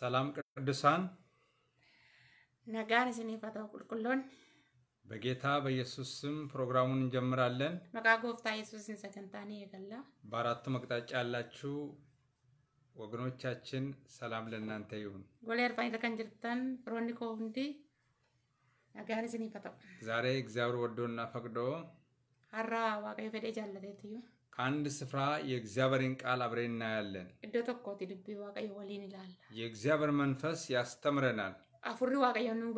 ሰላም ቅዱሳን፣ ነጋር ዝኔ እስኒፈተው ቁልቁሎን በጌታ በኢየሱስ ስም ፕሮግራሙን እንጀምራለን። መቃ ጎፍታ ኢየሱስን ሰከንታኔ የገላ በአራቱ መቅጣጫ ያላችሁ ወገኖቻችን ሰላም ለእናንተ ይሁን። ጎሌር ፋይተ ከንጅርተን ሮኒኮ ሁንዲ ዝኔ እስኒፈተው ዛሬ እግዚአብሔር ወዶና ፈቅዶ ሀራ ዋቀ ፈዴ ጃለቴትዩ ከአንድ ስፍራ የእግዚአብሔርን ቃል አብረን እናያለን። እደ ቶኮት ልቢ ዋቀዮ ወሊን ይላል። የእግዚአብሔር መንፈስ ያስተምረናል። አፉሪ ዋቀዮ ኑ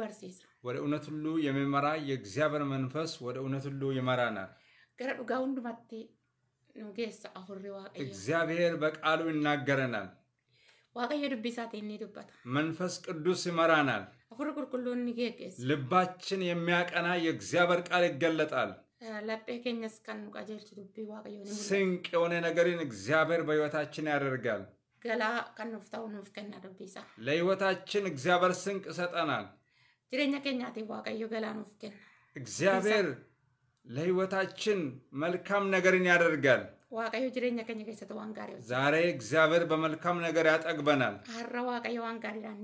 ወደ እውነት ሁሉ የሚመራ የእግዚአብሔር መንፈስ ወደ እውነት ሁሉ ይመራናል። ገረ ዱጋ ሁንዱማቴ ኑ ጌሳ አፉሪ ዋቀዮ እግዚአብሔር በቃሉ ይናገረናል። ዋቀዮ ዱቢሳቴ እኔ ዱበታ መንፈስ ቅዱስ ይመራናል። አፉሪ ቁልቁሉ ጌጌስ ልባችን የሚያቀና የእግዚአብሔር ቃል ይገለጣል። laphee keenyas kan nu qajeelchu dubbii waaqayyoon sinq የሆነ ነገርን እግዚአብሔር በሕይወታችን ያደርጋል። galaa kan nuuf ta'u nuuf kenna dubbii isaa ለሕይወታችን እግዚአብሔር ስንቅ ይሰጠናል። jireenya keenyaatiif waaqayyo galaa nuuf kenna እግዚአብሔር ለሕይወታችን መልካም ነገርን ያደርጋል። waaqayyo jireenya keenya keessatti waan gaarii ዛሬ እግዚአብሔር በመልካም ነገር ያጠግበናል። har'a waaqayyo waan gaariidhaan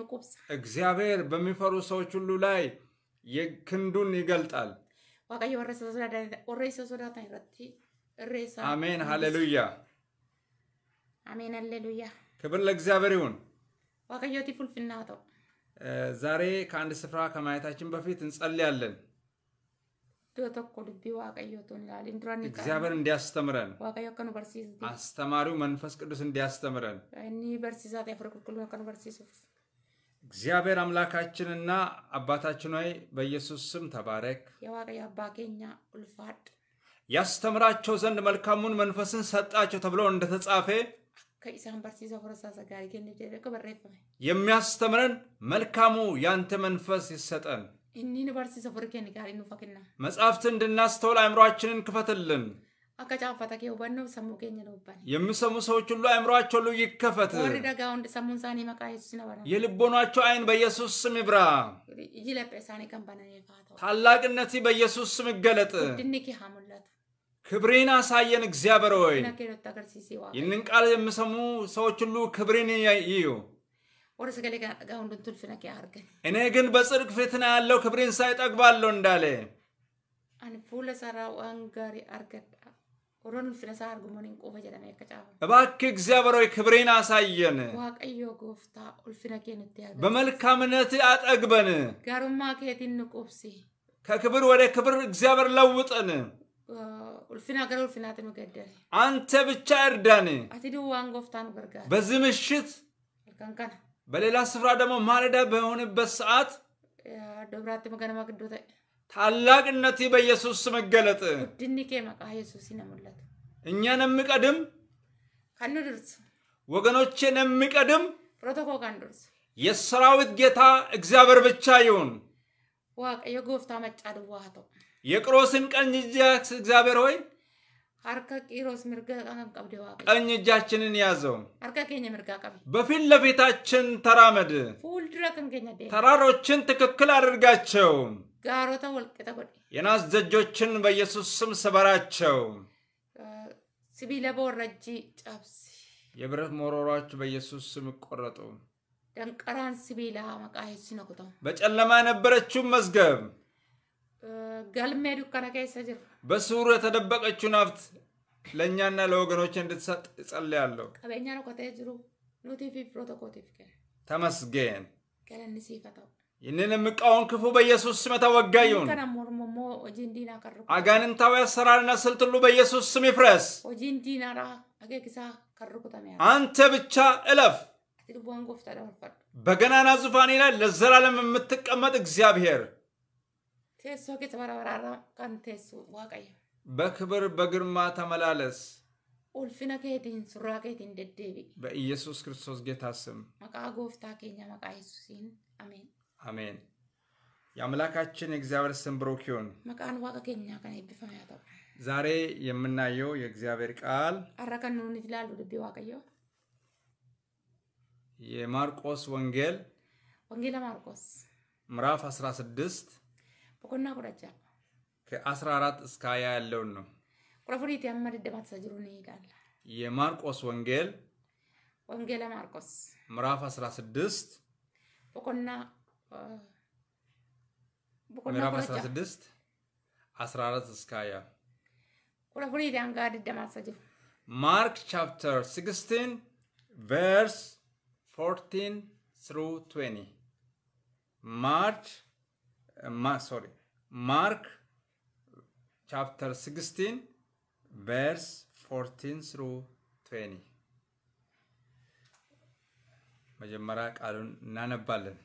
nu qubsa። እግዚአብሔር በሚፈሩ ሰዎች ሁሉ ላይ ክንዱን ይገልጣል። waaqayyo warra isa sodaatan warra isa sodaatan irratti irree isaa. Ameen አሜን አሌሉያ። ክብር ለእግዚአብሔር ይሁን። ዋቀዮቲ ፉልፍና ተው ዛሬ ከአንድ ስፍራ ከማየታችን በፊት እንጸልያለን። ዶቶኮ ልቢ ዋቀዮቱ እንላለን። ዱራን እግዚአብሔር እንዲያስተምረን ዋቀዮ ከኑ በርሲስ አስተማሪው መንፈስ ቅዱስ እንዲያስተምረን እኒ በርሲሳት ያፍርኩልኩል ከኑ በርሲሱፍ እግዚአብሔር አምላካችንና አባታችን ሆይ በኢየሱስ ስም ተባረክ። የዋቅያ አባገኛ ኡልፋድ ያስተምራቸው ዘንድ መልካሙን መንፈስን ሰጣቸው ተብሎ እንደተጻፈ ከኢሳን በርሲዘ ሆረሳ ዘጋሪ ገን በሬፈመ የሚያስተምረን መልካሙ ያንተ መንፈስ ይሰጠን። እኒን በርሲዘ ሆርኬን ጋሪ መጽሐፍትን እንድናስተውል አእምሯችንን ክፈትልን። akka caaffatakee hubannoo sammuu keenya nuubbanne የሚሰሙ ሰዎች ሁሉ አእምሯቸው ሁሉ ይከፈት። warri dhagaa hundi sammuun isaanii maqaa yesuusin abara የልቦናቸው አይን በኢየሱስ ስም ይብራ። iji laphee isaanii kan bananeefaa ta'u ታላቅነት በኢየሱስ ስም ይገለጥ። guddinni kee haa mul'atu ክብሬን አሳየን እግዚአብሔር ሆይ። guddina kee nutti agarsiisii waaqa ይህንን ቃል የሚሰሙ ሰዎች ሁሉ ክብሬን ይዩ። warri sagalee kana dhagaa hundi tulfina kee haa argani እኔ ግን በጽድቅ ፊትና ያለው ክብሬን ሳይ ጠግባለሁ እንዳለ ani fuula isaarraa waan gaarii argadha. እባክህ እግዚአብሔር ሆይ ክብሬን አሳየን፣ በመልካምነት አጠግበን፣ ከክብር ወደ ክብር እግዚአብሔር ለውጠን። አንተ ብቻ እርዳን። በዚህ ምሽት በሌላ ስፍራ ደግሞ ማለዳ በሆነበት ሰዓት ታላቅነት በኢየሱስ መገለጥ ድንቄ መቃ ኢየሱስ ይነሙለት እኛ ነምቀድም ከኑ ወገኖቼ ነምቀድም ፕሮቶኮል ካንዱርስ የሰራዊት ጌታ እግዚአብሔር ብቻ ይሁን። ዋቀ የጎፍታ መጫድ ዋሃተው የቅሮስን ቀኝ እጅ እግዚአብሔር ሆይ ሀርከ ቂሮስ ምርጋ ቀብዴ ዋቀ ቀኝ እጃችንን ያዘው። ሀርከ ቀኝ ምርጋ ቀብ በፊት ለፊታችን ተራመድ። ፉልድረ ከንገኛ ተራሮችን ትክክል አድርጋቸው። gaarota walqixa godhe. የናስ ዘጆችን በኢየሱስ ስም ስበራቸው። ሲቢለ ቦረጂ ጨብሲ። የብረት መሮሯችሁ በኢየሱስ ስም ይቆረጡ። ደንቀራን ሲቢላ መቃ ሄሲነ በጨለማ የነበረችውን መዝገብ ገልሜ ዱከነ ኬሰ ጅሩ በስውር የተደበቀችውን ሀብት ለእኛና ለወገኖች እንድትሰጥ እጸልያለሁ። ቀበኛ ነው ኮቴ ኑቲፊ ፕሮቶኮቲፍ ተመስገን ገለንሲ ፈተው ይህንን የምቃወም ክፉ በኢየሱስ ስም የተወጋ ይሁን። አጋንንታዊ አሰራርና ስልት ሁሉ በኢየሱስ ስም ይፍረስ። አንተ ብቻ እለፍ። በገናና ዙፋኔ ላይ ለዘላለም የምትቀመጥ እግዚአብሔር በክብር በግርማ ተመላለስ። ኡልፊነ ኬቲን ሱራ ኬቲን ደደቢ በኢየሱስ ክርስቶስ ጌታ ስም መቃ ጎፍታ ኬኛ መቃ ኢየሱሲን አሜን። አሜን። የአምላካችን የእግዚአብሔር ስም ብሩክ ይሁን። መቃን ዋቀ ኬኛ ከን ኤብቢፈመ ያ ዛሬ የምናየው የእግዚአብሔር ቃል አረከን ኑን ይላሉ ዋቀዮ የማርቆስ ወንጌል ወንጌለ ማርቆስ ምዕራፍ 16 በኮና ቁረጃ ከ14 እስከ 20 ያለውን ነው። ቁረፍሪት ያመድ ደባት ሰጅሩን ይላል የማርቆስ ወንጌል ወንጌለ ማርቆስ ምዕራፍ 16 በኮና ምዕራፍ 14 ማርክ ቻፕተር 16 ቨርስ 14 20 ማርክ ቻፕተር 16 ቨርስ 14 ትሩ 20 መጀመሪያ ቃሉን እናነባለን።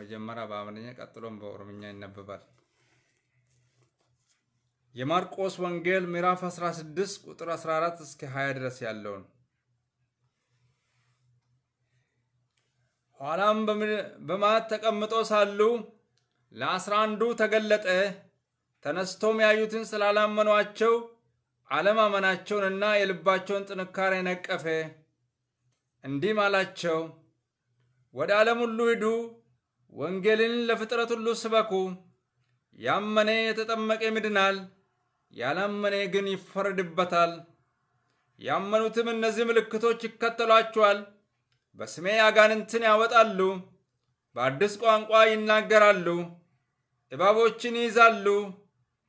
መጀመሪያ በአማርኛ ቀጥሎም በኦሮምኛ ይነበባል። የማርቆስ ወንጌል ምዕራፍ 16 ቁጥር 14 እስከ 20 ድረስ ያለውን ኋላም በማዕድ ተቀምጠው ሳሉ ለአስራ አንዱ ተገለጠ። ተነስቶም ያዩትን ስላላመኗቸው አለማመናቸውንና የልባቸውን ጥንካሬ ነቀፈ። እንዲህም አላቸው፣ ወደ ዓለም ሁሉ ሂዱ፣ ወንጌልን ለፍጥረት ሁሉ ስበኩ። ያመነ የተጠመቀ ምድናል ያላመነ ግን ይፈረድበታል። ያመኑትም እነዚህ ምልክቶች ይከተሏቸዋል። በስሜ አጋንንትን ያወጣሉ፣ በአዲስ ቋንቋ ይናገራሉ፣ እባቦችን ይይዛሉ፣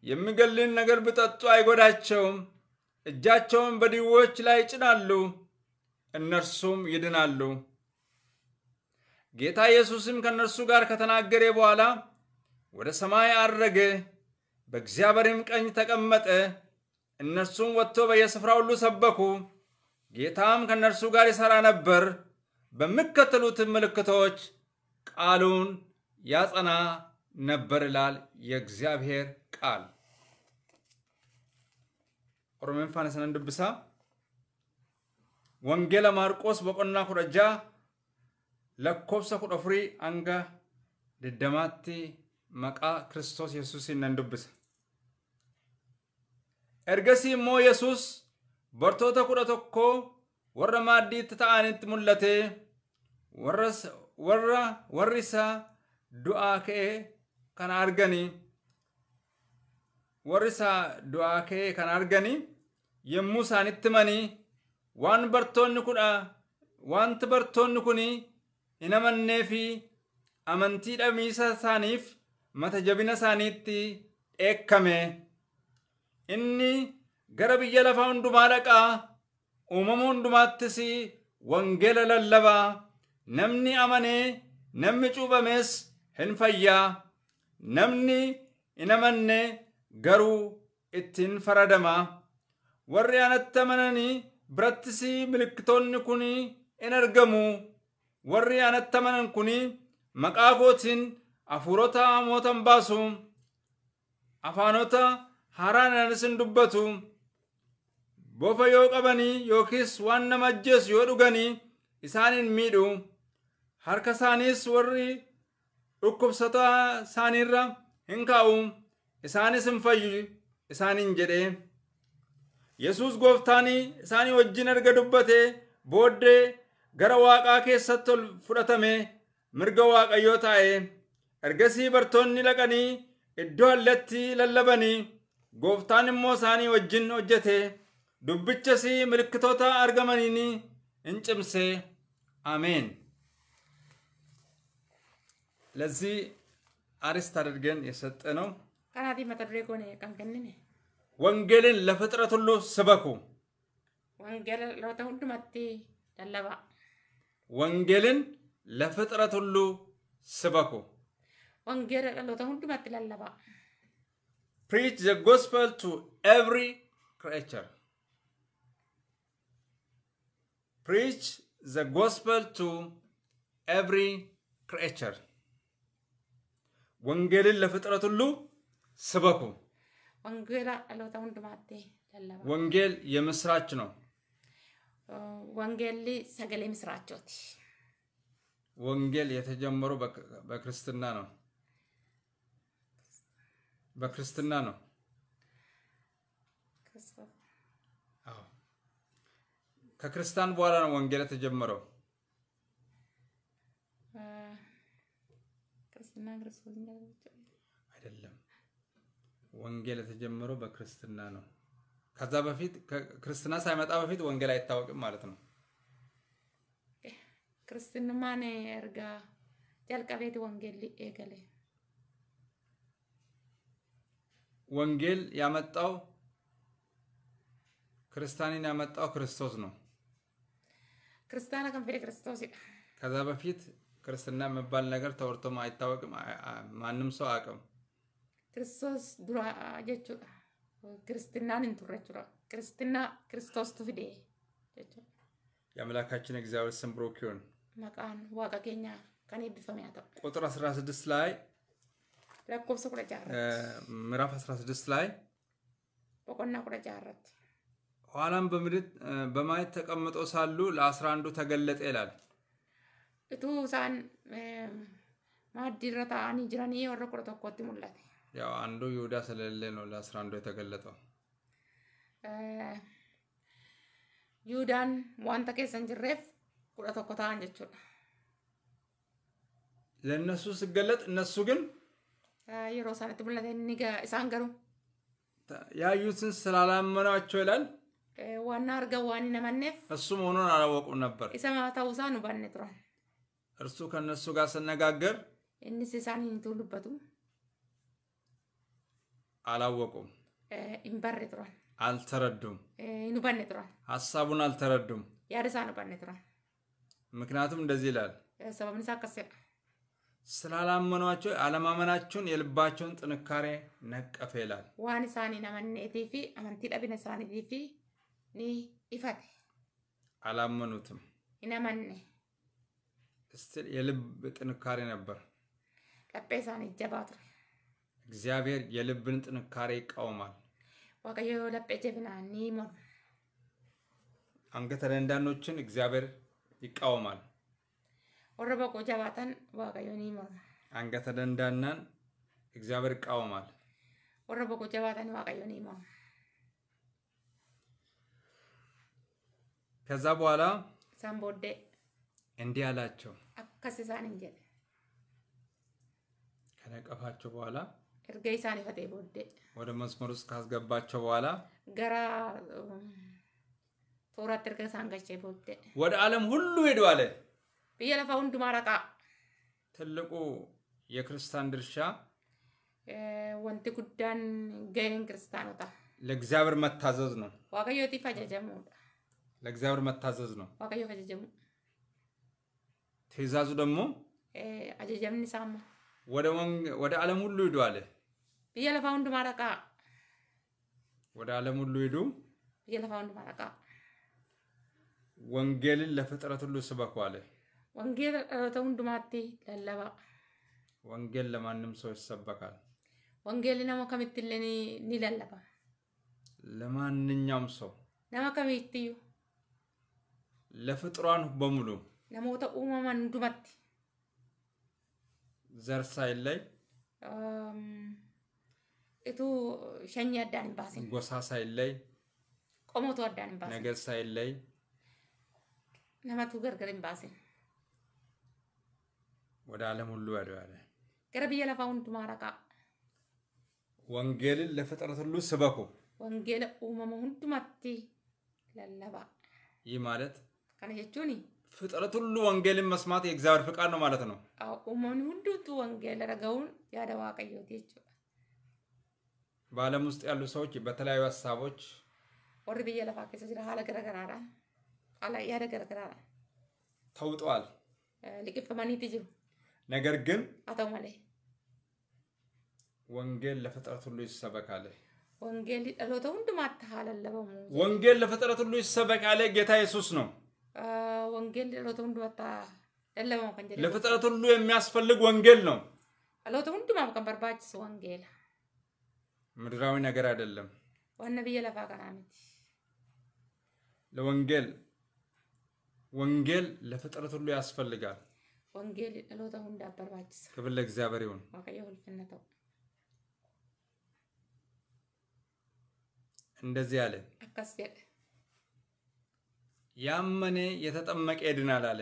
የሚገልን ነገር ብጠጡ አይጎዳቸውም፣ እጃቸውን በድዎች ላይ ይጭናሉ፣ እነርሱም ይድናሉ። ጌታ ኢየሱስም ከእነርሱ ጋር ከተናገረ በኋላ ወደ ሰማይ አረገ፣ በእግዚአብሔርም ቀኝ ተቀመጠ። እነርሱም ወጥቶ በየስፍራ ሁሉ ሰበኩ። ጌታም ከእነርሱ ጋር ይሠራ ነበር። በሚከተሉትም ምልክቶች ቃሉን ያጸና ነበር ይላል የእግዚአብሔር ቃል። ኦሮሜን ፋነሰነን ድብሳ ወንጌለ ማርቆስ በቆና ኩረጃ lakkoofsa kudha afurii hanga deddamaatti maqaa kiristoos yesuusiin nan dubbisa. Ergasii immoo Yesuus bartoota kudha tokko warra maaddiitti ta'anitti mul'ate warra warri isaa du'aa ka'ee kan arganii warri isaa du'aa ka'ee kan arganii yommuu itti manii waan bartoonni kudha wanti bartoonni kunii hin amannee fi amantii dhabiisa isaaniif mata jabina isaaniitti dheekkame inni gara biyya lafa hundumaa dhaqaa uumama hundumaattis wangeela lallabaa namni amanee namni cuubamees hin fayyaa namni hin amanne garuu ittiin faradama warri aanatti amananii birattis milikitoonni kun hin argamu. warri anatti amanan kun maqaa kootiin hafuurota hamootan baasu afaanota haaraan anisin dubbatu bofa yoo qabanii yookiis waan nama ajjeesu yoo dhuganii isaaniin miidhu harka isaaniis warri dhukkubsataa isaaniirra hin kaa'u isaanis hin fayyu isaaniin jedhee yesus gooftaanii isaanii wajjin erga dubbate booddee gara waaqaa keessatti ol fudhatame mirga waaqayyoo taa'e ergasii bartoonni laqanii iddoo allatti lallabanii gooftaan immoo isaanii wajjin hojjete dubbichas milikitoota argamaniin in cimse ameen ለዚህ አርስት አድርገን የሰጠ ነው mata duree ነው kan kennine. Wangeeliin lafa xiratullu sabaku. Wangeela ሁሉ መቴ lallabaa. ወንጌልን ለፍጥረት ሁሉ ስበኩ። ወንጌል ለሎተ ሁንዱመት ለለባ ፕሪች ዘ ጎስፐል ቱ ኤቭሪ ክሬቸር ፕሪች ዘ ጎስፐል ቱ ኤቭሪ ክሬቸር ወንጌልን ለፍጥረት ሁሉ ስበኩ። ወንጌል ወንጌል የምስራች ነው። ወንጌል ሰገሌ ምስራቾት ወንጌል የተጀመሩ በክርስትና ነው። በክርስትና ነው። ከክርስቲያን በኋላ ነው ወንጌል የተጀመረው። አይደለም። ወንጌል የተጀመረው በክርስትና ነው። ከዛ በፊት ክርስትና ሳይመጣ በፊት ወንጌል አይታወቅም ማለት ነው። ክርስትንማን እርጋ ጀልቀቤት ወንጌል ኤገሌ ወንጌል ያመጣው ክርስቲያንን ያመጣው ክርስቶስ ነው። ክርስቲያና ከንፌ ክርስቶስ ከዛ በፊት ክርስትና የሚባል ነገር ተወርቶም አይታወቅም። ማንም ሰው አቅም ክርስቶስ ዱራ ጀቹ ክርስትናን እንቱረችራ ክርስትና ክርስቶስ ትፍዴ የአምላካችን እግዚአብሔር ስም ብሩክ ይሁን። መቃን ዋቃ ኬኛ ከኔ ቢፈም ያተው ቁጥር 16 ላይ ለኮብሰ ቁረጫ ምዕራፍ 16 ላይ በቆና ቁረጫ አረት ኋላም በምድር በማየት ተቀምጦ ሳሉ ለአስራ አንዱ ተገለጠ ይላል። እቱ ሳን ማዲረታ አኒ ጅራኒ ወረ ቁረ ሙላት ያው አንዱ ይሁዳ ስለሌለ ነው ለአስራ አንዱ የተገለጠው። ይሁዳን ዋንተ ኬሰ ሂን ጅሬፍ ኩዳ ቶኮ ታአን ጀቹudha። ለእነሱ ስገለጥ እነሱ ግን yeroo isaanitti mul'ate inni isaan garuu ያዩትን ስላላመናቸው ይላል ዋና አርገው ዋኒ ነመኔፍ እሱ መሆኑን አላወቁም ነበር። ኢሰ ታውሳ ኑባኔ ቱራን እርሱ ከእነሱ ጋር ስነጋገር እኒስ ኢሳን ሂን አላወቁም። ኢንበርጥሯል አልተረዱም። ኑበኔ ቱራን ሀሳቡን አልተረዱም። ያደሳ ኑበኔ ቱራን ምክንያቱም እንደዚህ ይላል ሰበብን ሳቀሴ ስላላመኗቸው አለማመናቸውን የልባቸውን ጥንካሬ ነቀፈ ይላል። ዋን ሳኒ ነመኔቲ አመንቲ ደቢነ ሳኒ ፊ ኒ ኢፈት አላመኑትም። ነመኔ ስትል የልብ ጥንካሬ ነበር። ቀጴ ሳኒ ጀባ እግዚአብሔር የልብን ጥንካሬ ይቃወማል። waaqayyo አንገተ ደንዳኖችን እግዚአብሔር ይቃወማል። ወረ በቆ አንገተ ደንዳናን እግዚአብሔር ይቃወማል። ከዛ በኋላ ሳምቦዴ እንዲህ አላቸው አካስሳን ከነቀፋቸው በኋላ ህርገይሳን ፈቴ ቦዴ ወደ መስመር ውስጥ ካስገባቸው በኋላ ገራ ቶራ ትርገሳን ገቼ ቦዴ ወደ ዓለም ሁሉ ሄዱ ብየለፋ ሁንዱ ማረቃ ትልቁ የክርስቲያን ድርሻ ወንቲ ጉዳን ገይን ክርስቲያን ወጣ ለእግዚአብሔር መታዘዝ ነው። ዋቀዮ ፈጀጀሙ ለእግዚአብሔር መታዘዝ ነው። ዋቀዮ ፈጀጀሙ ትእዛዙ ደግሞ አጀጀምን ሳማ ወደ ዓለም ሁሉ ሂዱ biyya lafaa hundumaa ወደ ዓለም ሁሉ ሂዱ። biyya lafaa hundumaa ወንጌልን ለፍጥረት ሁሉ ስበኩ አለ። ወንጌል ለፍጥረት ማቴ ለለባ ወንጌል ለማንም ሰው ይሰበካል። ወንጌል ነማ ከሚትል ኒ ለለባ ለማንኛውም ሰው ነማ ከሚትዩ ለፍጥሯን በሙሉ ነሞተ ኡመማን ሁንዱማቲ ዘር ሳይለይ እቱ ሸኝ አዳን ባሴ ጎሳ ሳይለይ ቆሞቱ አዳን ባሴ ነገር ሳይለይ ነመቱ ገርገርን ባሴ ወደ ዓለም ሁሉ ያደዋለ ገረ ብየ ለፋ ሁንዱ ወንጌልን ለፈጠረት ሁሉ ስበኩ ወንጌለ ኡመመ ማቲ ለለባ ይህ ማለት ከነ ጀቹኒ ፍጥረት ሁሉ ወንጌልን መስማት የእግዚአብሔር ፍቃድ ነው ማለት ነው። ኡመን ሁንዱቱ ወንጌል ረገውን ያደዋቀየት ጀቹ በዓለም ውስጥ ያሉ ሰዎች በተለያዩ ሀሳቦች ወር ብዬ ለፋ ከሰ ጅራ ሀለ ገረገራራ አላ ያደ ገረገራራ ተውጧል ተውጠዋል ማኒት ትጅሩ ነገር ግን አተው መለ ወንጌል ለፍጥረት ሁሉ ይሰበካል። ወንጌል ጸሎተ ሁንዱማት ሀለለበሙ ወንጌል ለፍጥረት ሁሉ ይሰበካል። ጌታ ኢየሱስ ነው። ወንጌል ጸሎተ ሁንዱማት ለለበሙ ከንጀ ለፍጥረት ሁሉ የሚያስፈልግ ወንጌል ነው። ጸሎተ ሁንዱማም ከን በርባችስ ወንጌል ምድራዊ ነገር አይደለም። ዋነ ብዬ ለፋ ቀናምት ለወንጌል ወንጌል ለፍጥረት ሁሉ ያስፈልጋል። ወንጌል ሎተ ሁንዳ በርባችሳ ክብር ለእግዚአብሔር ይሁን። ዋቀየ ሁልፍነተው እንደዚህ አለ። አከስገደ ያመነ የተጠመቀ ይድናል አለ።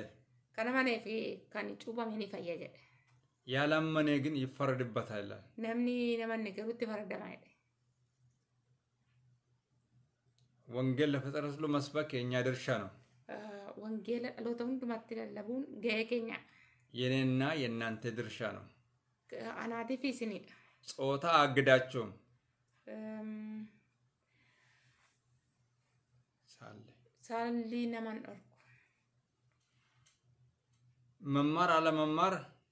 ከነመኔ ፊ ካን ጩባም ሄኒ ፈየ ያላመነ ግን ይፈረድበታል ይላል። ነምኒ ነመን ገሩት ይፈረደማ ወንጌል ለፈጠረ ሁሉ መስበክ የእኛ ድርሻ ነው። ወንጌል ሎተ ሁንዱማት ለለቡን ገየ የኔና የእናንተ ድርሻ ነው። አናቲፊ ስኒድ ጾታ አግዳቸውም ሳሊ ነማን ኦርኩ መማር አለመማር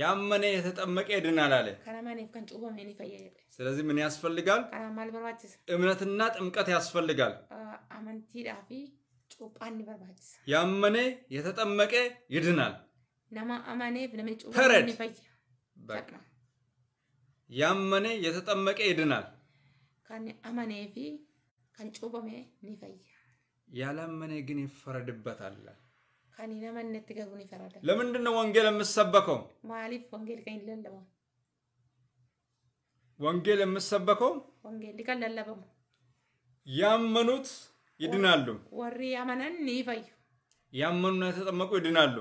ያመነ የተጠመቀ ይድናል አለ። ስለዚህ ምን ያስፈልጋል? እምነትና ጥምቀት ያስፈልጋል። ያመነ የተጠመቀ ይድናል። ተረድ ያመነ የተጠመቀ ይድናል። ያላመነ ግን ይፈረድበታል። ለምንድን ነው ወንጌል የምሰበከው? ወንጌል ወንጌል የምሰበከው ያመኑት ይድናሉ። ወሪ ያመነን ይፈዩ ያመኑና የተጠመቁ ይድናሉ።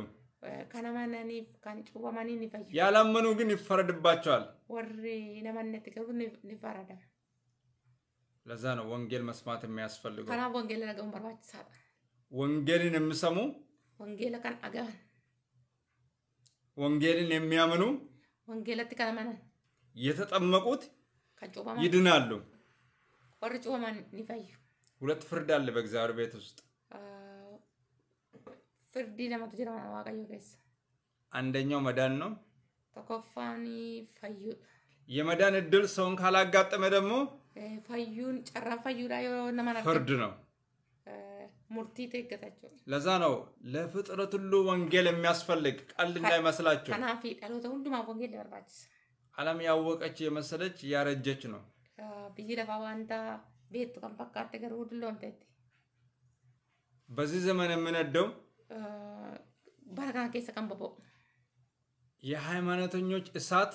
ከነመነኒፍ ከን ጩበመኒን ይፈዩ ያላመኑ ግን ይፈረድባቸዋል። ወሪ ነመነት ገቡ ይፈረዳል። ለዛ ነው ወንጌል መስማት የሚያስፈልገው። ከና ወንጌል ነገውን ሳጣ ወንጌልን የምሰሙ ወንጌለ ከን አጋን ወንጌልን የሚያምኑ ወንጌለት ከነመነን የተጠመቁት ይድናሉ። ወር ጮማን ይፈዩ ሁለት ፍርድ አለ በእግዚአብሔር ቤት ውስጥ ፍርድ ለማቱ ጅራ ዋቀዮ ኬስ አንደኛው መዳን ነው። ተኮፋኒ ፈዩ የመዳን እድል ሰውን ካላጋጠመ ደግሞ ፈዩን ጨራ ፈዩ ላይ ፍርድ ነው። ሙርቲ ተገታቸው። ለዛ ነው ለፍጥረት ሁሉ ወንጌል የሚያስፈልግ ቀልድ እንዳይመስላቸው። ከናፊ ዳሎተ ሁንዱማ ወንጌል ደበርባችስ ዓለም ያወቀች የመሰለች ያረጀች ነው። ብይ ለፋ ዋንታ ቤቱ ከም ፈካተ ገሩ ድሎ በዚህ ዘመን የምነደው በረካ ኬሰ ቀንበቦ የሃይማኖተኞች እሳት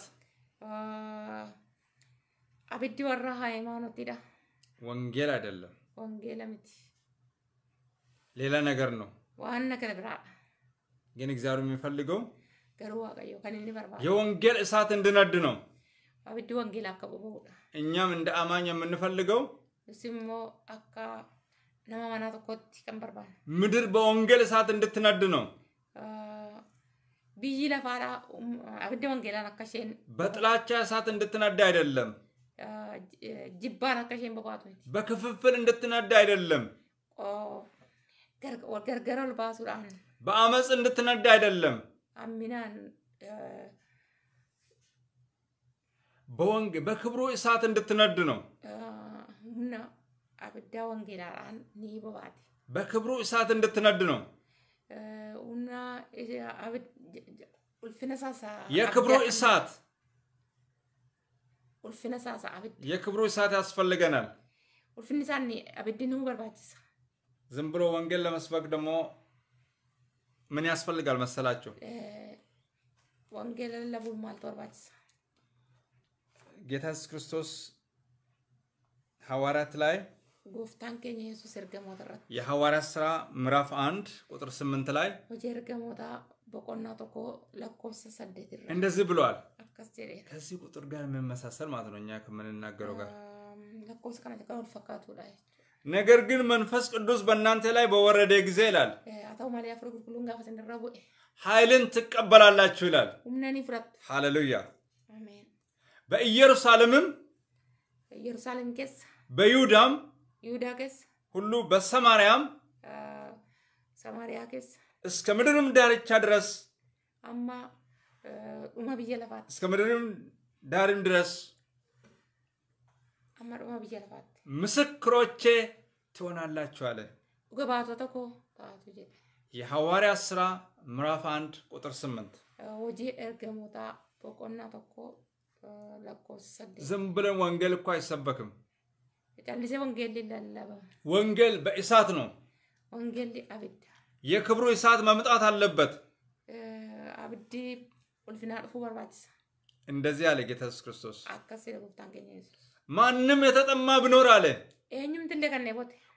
አብዲ ወራ ሃይማኖት ዳ ወንጌል አይደለም ወንጌል ምቲ ሌላ ነገር ነው። ዋነ ከብራ ግን እግዚአብሔር የሚፈልገው የወንጌል እሳት እንድነድ ነው። ወንጌል እኛም እንደ አማኝ የምንፈልገው እሱሞ አካ ምድር በወንጌል እሳት እንድትነድ ነው። ለፋራ በጥላቻ እሳት እንድትነድ አይደለም። ጅባን በክፍፍል እንድትነድ አይደለም። ገርገረል ባሱራ በአመፅ እንድትነዳ አይደለም አሚናን በወንግ በክብሩ እሳት እንድትነድ ነው ሁና አብዳ ወንጌላራን ኒበባት በክብሩ እሳት እንድትነድ ነው የክብሩ እሳት የክብሩ እሳት ያስፈልገናል በርባችሳ ዝም ብሎ ወንጌል ለመስበክ ደግሞ ምን ያስፈልጋል መሰላችሁ? ወንጌልን ለቡማል ጦርባችሳ ጌታ ኢየሱስ ክርስቶስ ሐዋርያት ላይ ጎፍታን ኬኝ ኢየሱስ ኤርገሞት ረት የሐዋርያት ስራ ምዕራፍ አንድ ቁጥር ስምንት ላይ ሆጂ እርገሞታ በቆና ቶኮ ለኮብሰ ሰደት ይረ እንደዚህ ብሏል። ከዚህ ቁጥር ጋር የምመሳሰል ማለት ነው እኛ ከምንናገረው ጋር ለኮስ ከነ ጀቀ ወልፈካቱ ላይ ነገር ግን መንፈስ ቅዱስ በእናንተ ላይ በወረደ ጊዜ ይላል ኃይልን ትቀበላላችሁ ይላል። ሃሌሉያ። በኢየሩሳሌምም በይሁዳም ሁሉ በሰማርያም እስከ ምድርም ዳርቻ ድረስ እስከ ምድርም ዳርም ድረስ ምስክሮቼ ትሆናላችሁ አለ። ግባቶተኮ የሐዋርያ ስራ ምዕራፍ አንድ ቁጥር 8 ሆጂ ኤርገሞታ ቶቆና ቶኮ ዝም ብለን ወንጌል እኮ አይሰበክም። ወንጌል ወንጌል በእሳት ነው። ወንጌል አብዳ የክብሩ እሳት መምጣት አለበት። አብዲ ቁልፍና ፉ በርባችሳ እንደዚህ አለ ጌታ ኢየሱስ ክርስቶስ አካሴ ጉብታን ገኘ ኢየሱስ ማንም የተጠማ ብኖር አለ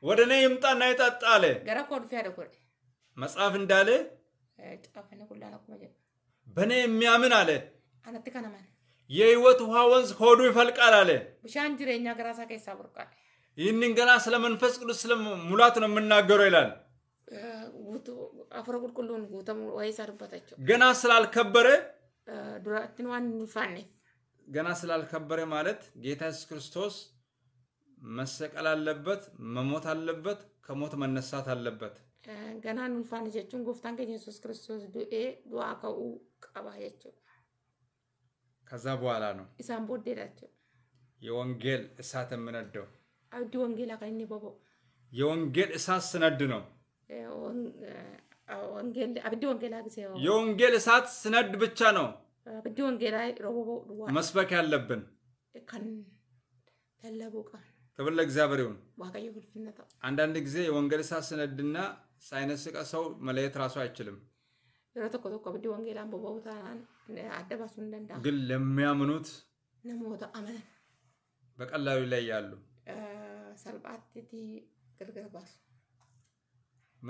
ወደ እኔ ይምጣና ይጠጣ አለ። መጽሐፍ እንዳለ በእኔ የሚያምን አለ የህይወት ውሃ ወንዝ ሆዱ ይፈልቃል አለ። ብሻን ገራሳ ይህንን ገና ስለ መንፈስ ቅዱስ ስለ ሙላት ነው የምናገረው ይላል። አፍረ ቁልቁሉን ገና ስላልከበረ ዱራትን ዋን ፋኔ ገና ስላልከበረ ማለት ጌታ ኢየሱስ ክርስቶስ መሰቀል አለበት፣ መሞት አለበት፣ ከሞት መነሳት አለበት። ገና ኑንፋን ጀችን ጎፍታን ከ ኢየሱስ ክርስቶስ ዱኤ ዱዓ ከኡ ቀባ ጀቹ ከዛ በኋላ ነው ኢሳን ቦዴዳቸው የወንጌል እሳት የምነደው አብዲ ወንጌል አካኒ ቦቦ የወንጌል እሳት ስነድ ነው ወንጌል ወንጌል አብዲ የወንጌል እሳት ስነድ ብቻ ነው ብዲ ወንጌላይ ረቦቦ መስበክ ያለብን ክብር ለእግዚአብሔር ይሁን። አንዳንድ ጊዜ የወንጌል እሳት ስነድና ሳይነስቀ ሰው መለየት ራሱ አይችልም። ግን ለሚያምኑት በቀላሉ ላይ ያሉ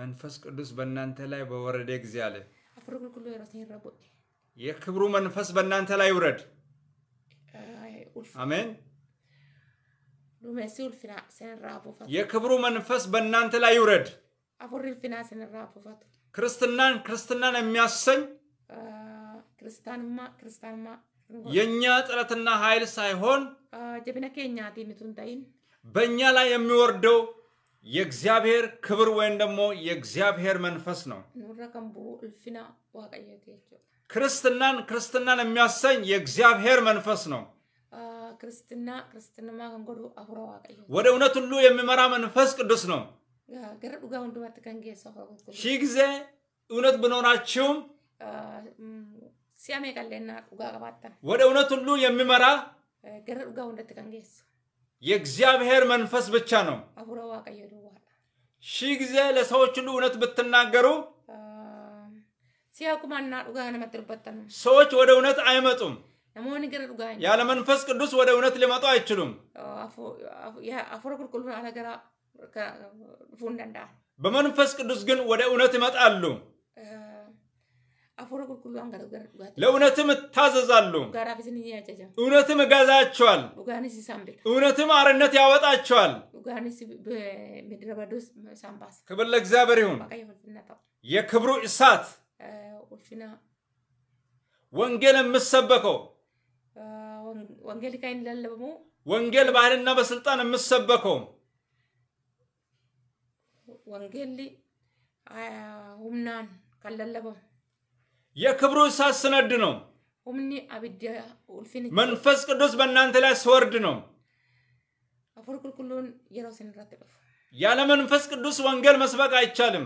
መንፈስ ቅዱስ በእናንተ ላይ በወረደ ጊዜ አለ የክብሩ መንፈስ በእናንተ ላይ ውረድ አሜን። የክብሩ መንፈስ በእናንተ ላይ ይውረድ። ክርስትናን ክርስትናን የሚያሰኝ የእኛ ጥረትና ኃይል ሳይሆን በእኛ ላይ የሚወርደው የእግዚአብሔር ክብር ወይም ደግሞ የእግዚአብሔር መንፈስ ነው። ክርስትናን ክርስትናን የሚያሰኝ የእግዚአብሔር መንፈስ ነው። ክርስትና ከንጎዱ ወደ እውነት ሁሉ የሚመራ መንፈስ ቅዱስ ነው። ገረ ዱጋ ጊዜ እውነት ብንሆናችሁም ሲያሜ ዱጋ ወደ እውነት ሁሉ የሚመራ ገረ ዱጋ የእግዚአብሔር መንፈስ ብቻ ነው። አፉራ ጊዜ ለሰዎች ሁሉ እውነት ብትናገሩ ሰዎች ወደ እውነት አይመጡም። ያለ መንፈስ ቅዱስ ወደ እውነት ሊመጡ አይችሉም በመንፈስ ቅዱስ ግን ወደ እውነት ይመጣሉ። ለእውነትም እታዘዛሉ። እውነትም እገዛቸዋል። እውነትም አርነት ያወጣቸዋል። ክብር ለእግዚአብሔር ይሁን። የክብሩ እሳት ወንጌል የምሰበከው ወንጌል ካይን ለለበሙ ወንጌል በኃይልና በስልጣን የምሰበከው ወንጌል ሁምናን ከለለበሙ የክብሩ እሳት ስነድ ነው። ሁምኒ አብድ ኡልፊን መንፈስ ቅዱስ በእናንተ ላይ ስወርድ ነው። አፈር ቁልቁሉን የራስን ያለ መንፈስ ቅዱስ ወንጌል መስበክ አይቻልም።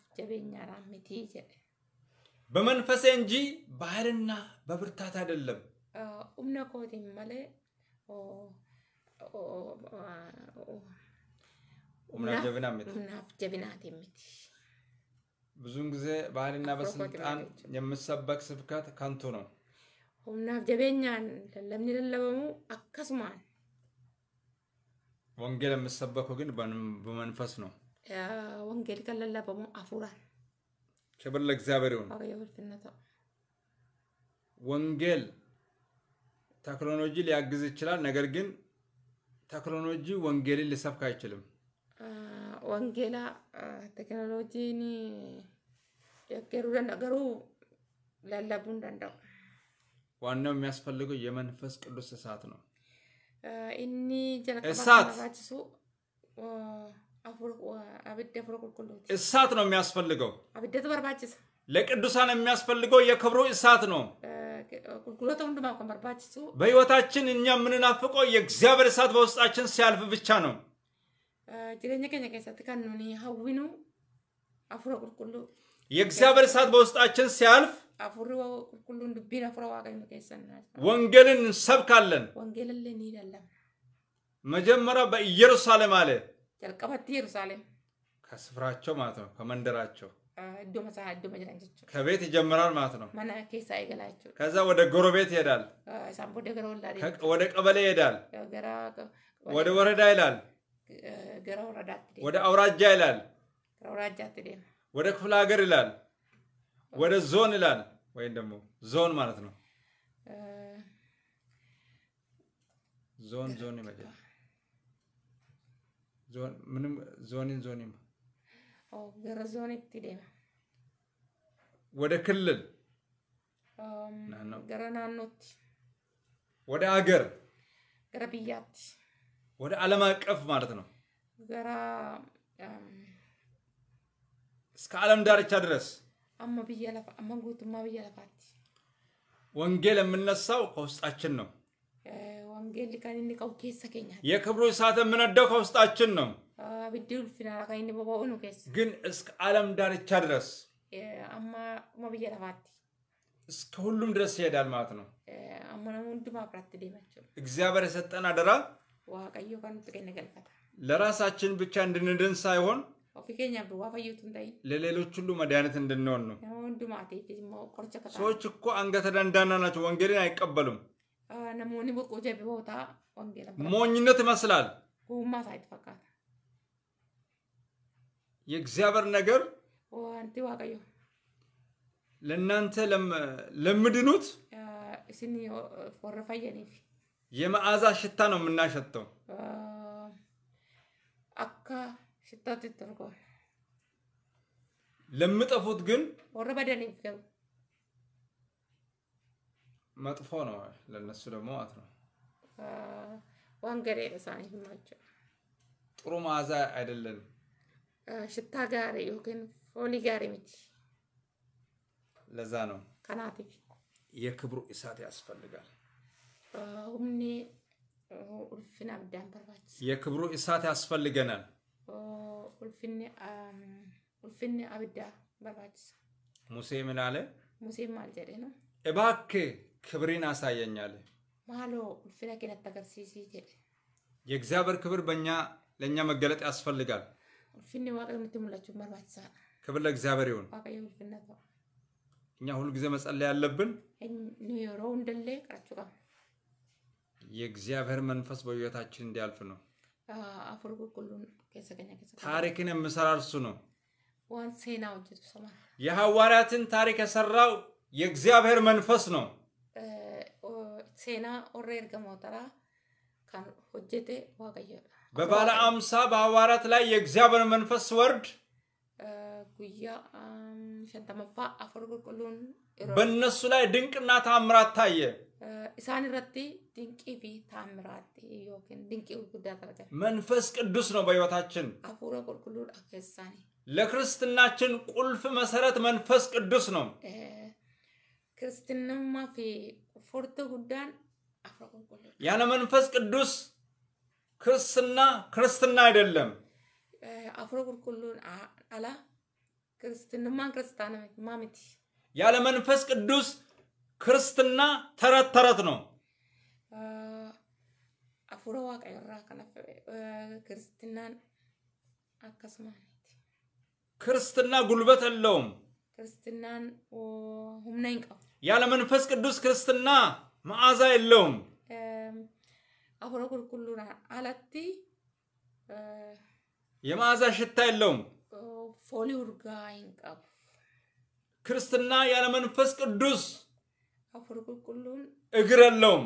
በመንፈሴ እንጂ በኃይልና በብርታት አይደለም። ኡምነ ኮቲን መሌ ጀብናት ኡምናፍ ብዙውን ጊዜ በኃይልና በስልጣን የምሰበክ ስብከት ከንቱ ነው። ኡምናፍ ጀቤኛን ለምን ለለበሙ አከስማን ወንጌል የሚሰበከው ግን በመንፈስ ነው። ወንጌል ከለለ ከለለበሙ አፉራን ክብር ለእግዚአብሔር ይሁን። ወንጌል ቴክኖሎጂ ሊያግዝ ይችላል፣ ነገር ግን ቴክኖሎጂ ወንጌልን ሊሰብክ አይችልም። ወንጌላ ቴክኖሎጂን የገሩ ነገሩ ለለቡ እንደንደው ዋናው የሚያስፈልገው የመንፈስ ቅዱስ እሳት ነው። እኒ እሳት እሳት ነው የሚያስፈልገው። ለቅዱሳን የሚያስፈልገው የክብሩ እሳት ነው። በህይወታችን እኛ የምንናፍቀው የእግዚአብሔር እሳት በውስጣችን ሲያልፍ ብቻ ነው። የእግዚአብሔር እሳት በውስጣችን ሲያልፍ ወንጌልን እንሰብካለን። መጀመሪያ በኢየሩሳሌም አለ jalqabatti Yerusaalem. ከስፍራቸው ማለት ነው ከመንደራቸው እዶመ ሰ እዶመ ጅራን ጀቹ ከቤት ይጀምራል ማለት ነው። መና ኬሳ ይገላችሁ ከዛ ወደ ጎረቤት ይሄዳል። ሳም ወደ ገረ ወላዴ ወደ ቀበሌ ይሄዳል። ወደ ወረዳ ይላል። ገራ ወረዳ ወደ አውራጃ ይላል። አውራጃ ትዴም ወደ ክፍለ ሀገር ይላል። ወደ ዞን ይላል። ወይም ደግሞ ዞን ማለት ነው። ዞን ዞን ይመጫል። ዞኒን ዞኒም gara zoonitti deema. Wada ሀገር. Gara ወደ ዓለም አቀፍ ማለት ነው። ገራ እስከ ዓለም ዳርቻ ድረስ አማ አማ ወንጌል የምነሳው ከውስጣችን ነው። ወንጌል kan inni qabu keessa keenya. የክብሩ እሳት የምነደው ከውስጣችን ነው። አብዲ ኡልፊና kan inni ነው nu ግን እስከ ዓለም ዳርቻ ድረስ አማ ማ ብየ እስከ ሁሉም ድረስ ይሄዳል ማለት ነው። አማ ነው ሁንዱማ ብራት ዴማቸው እግዚአብሔር የሰጠን አደራ waaqayዮ kan nuti kenne ለራሳችን ብቻ እንድንድን ሳይሆን ለሌሎች ሁሉ መድኃኒት እንድንሆን ነው። ሰዎች እኮ አንገተ ደንዳና ናቸው፣ ወንጌልን አይቀበሉም። namoonni boqqoo jabeewotaa wangeela ሞኝነት ይመስላል። ጉማሳ ይትፈካታ የእግዚአብሔር ነገር ዋንቲ ዋቀዮ ለእናንተ ለምድኑት እስኒ ወረፈየኒፍ የመዓዛ ሽታ ነው የምናሸተው። አካ ሽታት ይተርጓል ለምጠፉት ግን ወረበደኒፍ ገቡ መጥፎ ነው፣ ለነሱ ደግሞ ማለት ነው። ወንገሬ ወንገዴ ሳይማቸው ጥሩ መዓዛ አይደለን። ሽታ ጋሪ ዮኪን ፎሊ ጋሪ ሚቲ። ለዛ ነው ከናቲፍ የክብሩ እሳት ያስፈልጋል። ሁምኔ ኡልፊን አብዳን በርባች የክብሩ እሳት ያስፈልገናል። ኡልፊን አብዳ በርባች ሙሴ ምን አለ? ሙሴ ማልጀዴ ነው እባክህ ክብሬን አሳየኛል። ማሎ ኡልፊና ኬነት አገርሲሲ ጀደ የእግዚአብሔር ክብር በእኛ ለእኛ መገለጥ ያስፈልጋል። ኡልፊኒ ዋቀ የምትሙላችሁ መርባሳ ክብር ለእግዚአብሔር ይሁን። ዋቀየ ኡልፊና እኛ ሁሉ ጊዜ መጸለይ ያለብን ኒሮ እንደለ ቃችሁ ጋር የእግዚአብሔር መንፈስ በሕይወታችን እንዲያልፍ ነው። አፉር ቁልቁሉን ታሪክን የምሰራ እርሱ ነው። ዋን ሴና ውጅቱ ሰማ የሐዋርያትን ታሪክ የሰራው የእግዚአብሔር መንፈስ ነው። seenaa orree erga mootaraa kan hojjete waaqayyoodha በባለ አምሳ በአዋራት ላይ የእግዚአብሔር መንፈስ ወርድ ጉያ ሸንተመፋ አፈር ቁልቁሉን በእነሱ ላይ ድንቅና ታምራት ታየ። እሳን ረቲ ድንቂ ቢ ታምራት ዮኪን ድንቂ ጉዳ ተረገ መንፈስ ቅዱስ ነው በህይወታችን አፉረ ቁልቁሉን አከሳኒ ለክርስትናችን ቁልፍ መሰረት መንፈስ ቅዱስ ነው። ክርስትናmaa fi furtuu guddaan afra qulqulluudha. ያለ መንፈስ ቅዱስ ክርስትና ክርስትና አይደለም። አፍሮ ቁልቁሉን አላ ክርስትንማን ክርስትና ማምቲ ያለ መንፈስ ቅዱስ ክርስትና ተረት ተረት ነው። አፍሮ ዋቀራ ከነፈ ክርስትናን አከስማ ክርስትና ጉልበት የለውም። ክርስትናን ሁምነኝ ቀው ያለ መንፈስ ቅዱስ ክርስትና መዓዛ የለውም። አሁረ ቁልቁሉና አላቲ የመዓዛ ሽታ የለውም። ፎሊ ውርጋ ይንቀብ ክርስትና ያለ መንፈስ ቅዱስ አሁረ ቁልቁሉን እግር የለውም።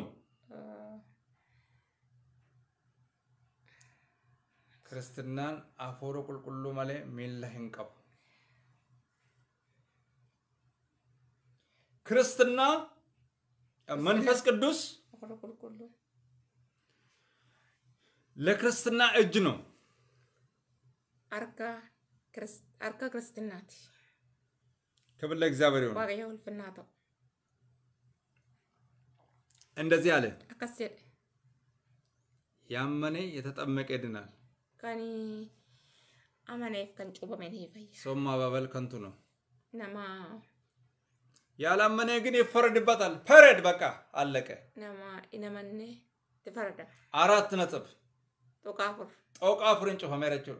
ክርስትናን አፎሮ ቁልቁሉ ማለ ሚላ ሂንቀቡ ክርስትና መንፈስ ቅዱስ ለክርስትና እጅ ነው። አርካ ክርስትናት ክብር ለእግዚአብሔር ይሁን። እንደዚህ አለ ያመነ የተጠመቀ ይድናል። ከኒ አመኔፍ ከን ጩበመን ሶም ማባበል ከንቱ ነው ነማ ያላመነ ግን ይፈረድበታል። ፐረድ በቃ አለቀ። አራት ነጥብ ጦቃፍርን ጭሆ መረችሉ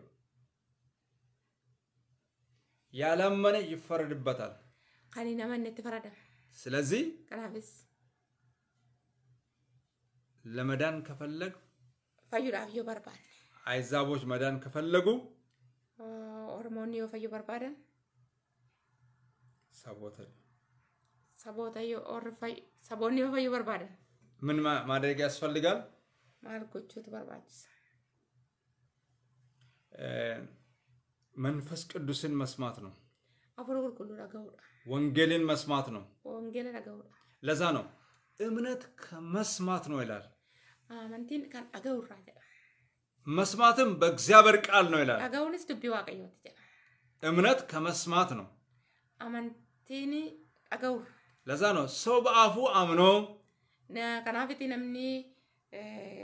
ያላመነ ይፈረድበታል። ስለዚህ ለመዳን ከፈለግ አይዛቦች መዳን ከፈለጉ ኦሮሞን yoo saboonni yoo fayyuu ምን ማድረግ ያስፈልጋል? ማርጎቹ ትበርባችሳ መንፈስ ቅዱስን መስማት ነው። አፉር ቁልቁሉ ረገውዳ ወንጌልን መስማት ነው። ወንጌል ረገውዳ ለዛ ነው እምነት ከመስማት ነው ይላል። አመንቲን ከን አገውራ መስማትም በእግዚአብሔር ቃል ነው ይላል። አገውንስ ዱቢ እምነት ከመስማት ነው። አመንቲኒ አገውራ ለዛ ነው ሰው በአፉ አምኖ ከናፊቲ ነምኒ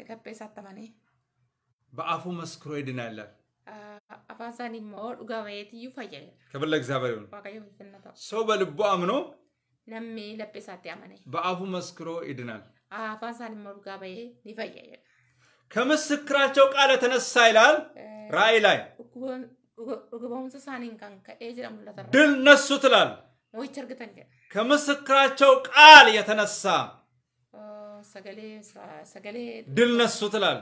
ለቤ ሳተመኔ በአፉ መስክሮ ይድናል ይላል። አፋንሳን ሞ ዱጋ በየትዩ ፈያ ክብር ለእግዚአብሔር ይሁን። ሰው በልቡ አምኖ ነሚ ለቤ ሳቴ አመኔ በአፉ መስክሮ ይድናል። አፋንሳን ሞ ዱጋ በየ ይፈያ ከምስክራቸው ቃል የተነሳ ይላል ራእይ ላይ ድል ነሱ ትላል ከምስክራቸው ቃል የተነሳ ድል ነሱ ትላል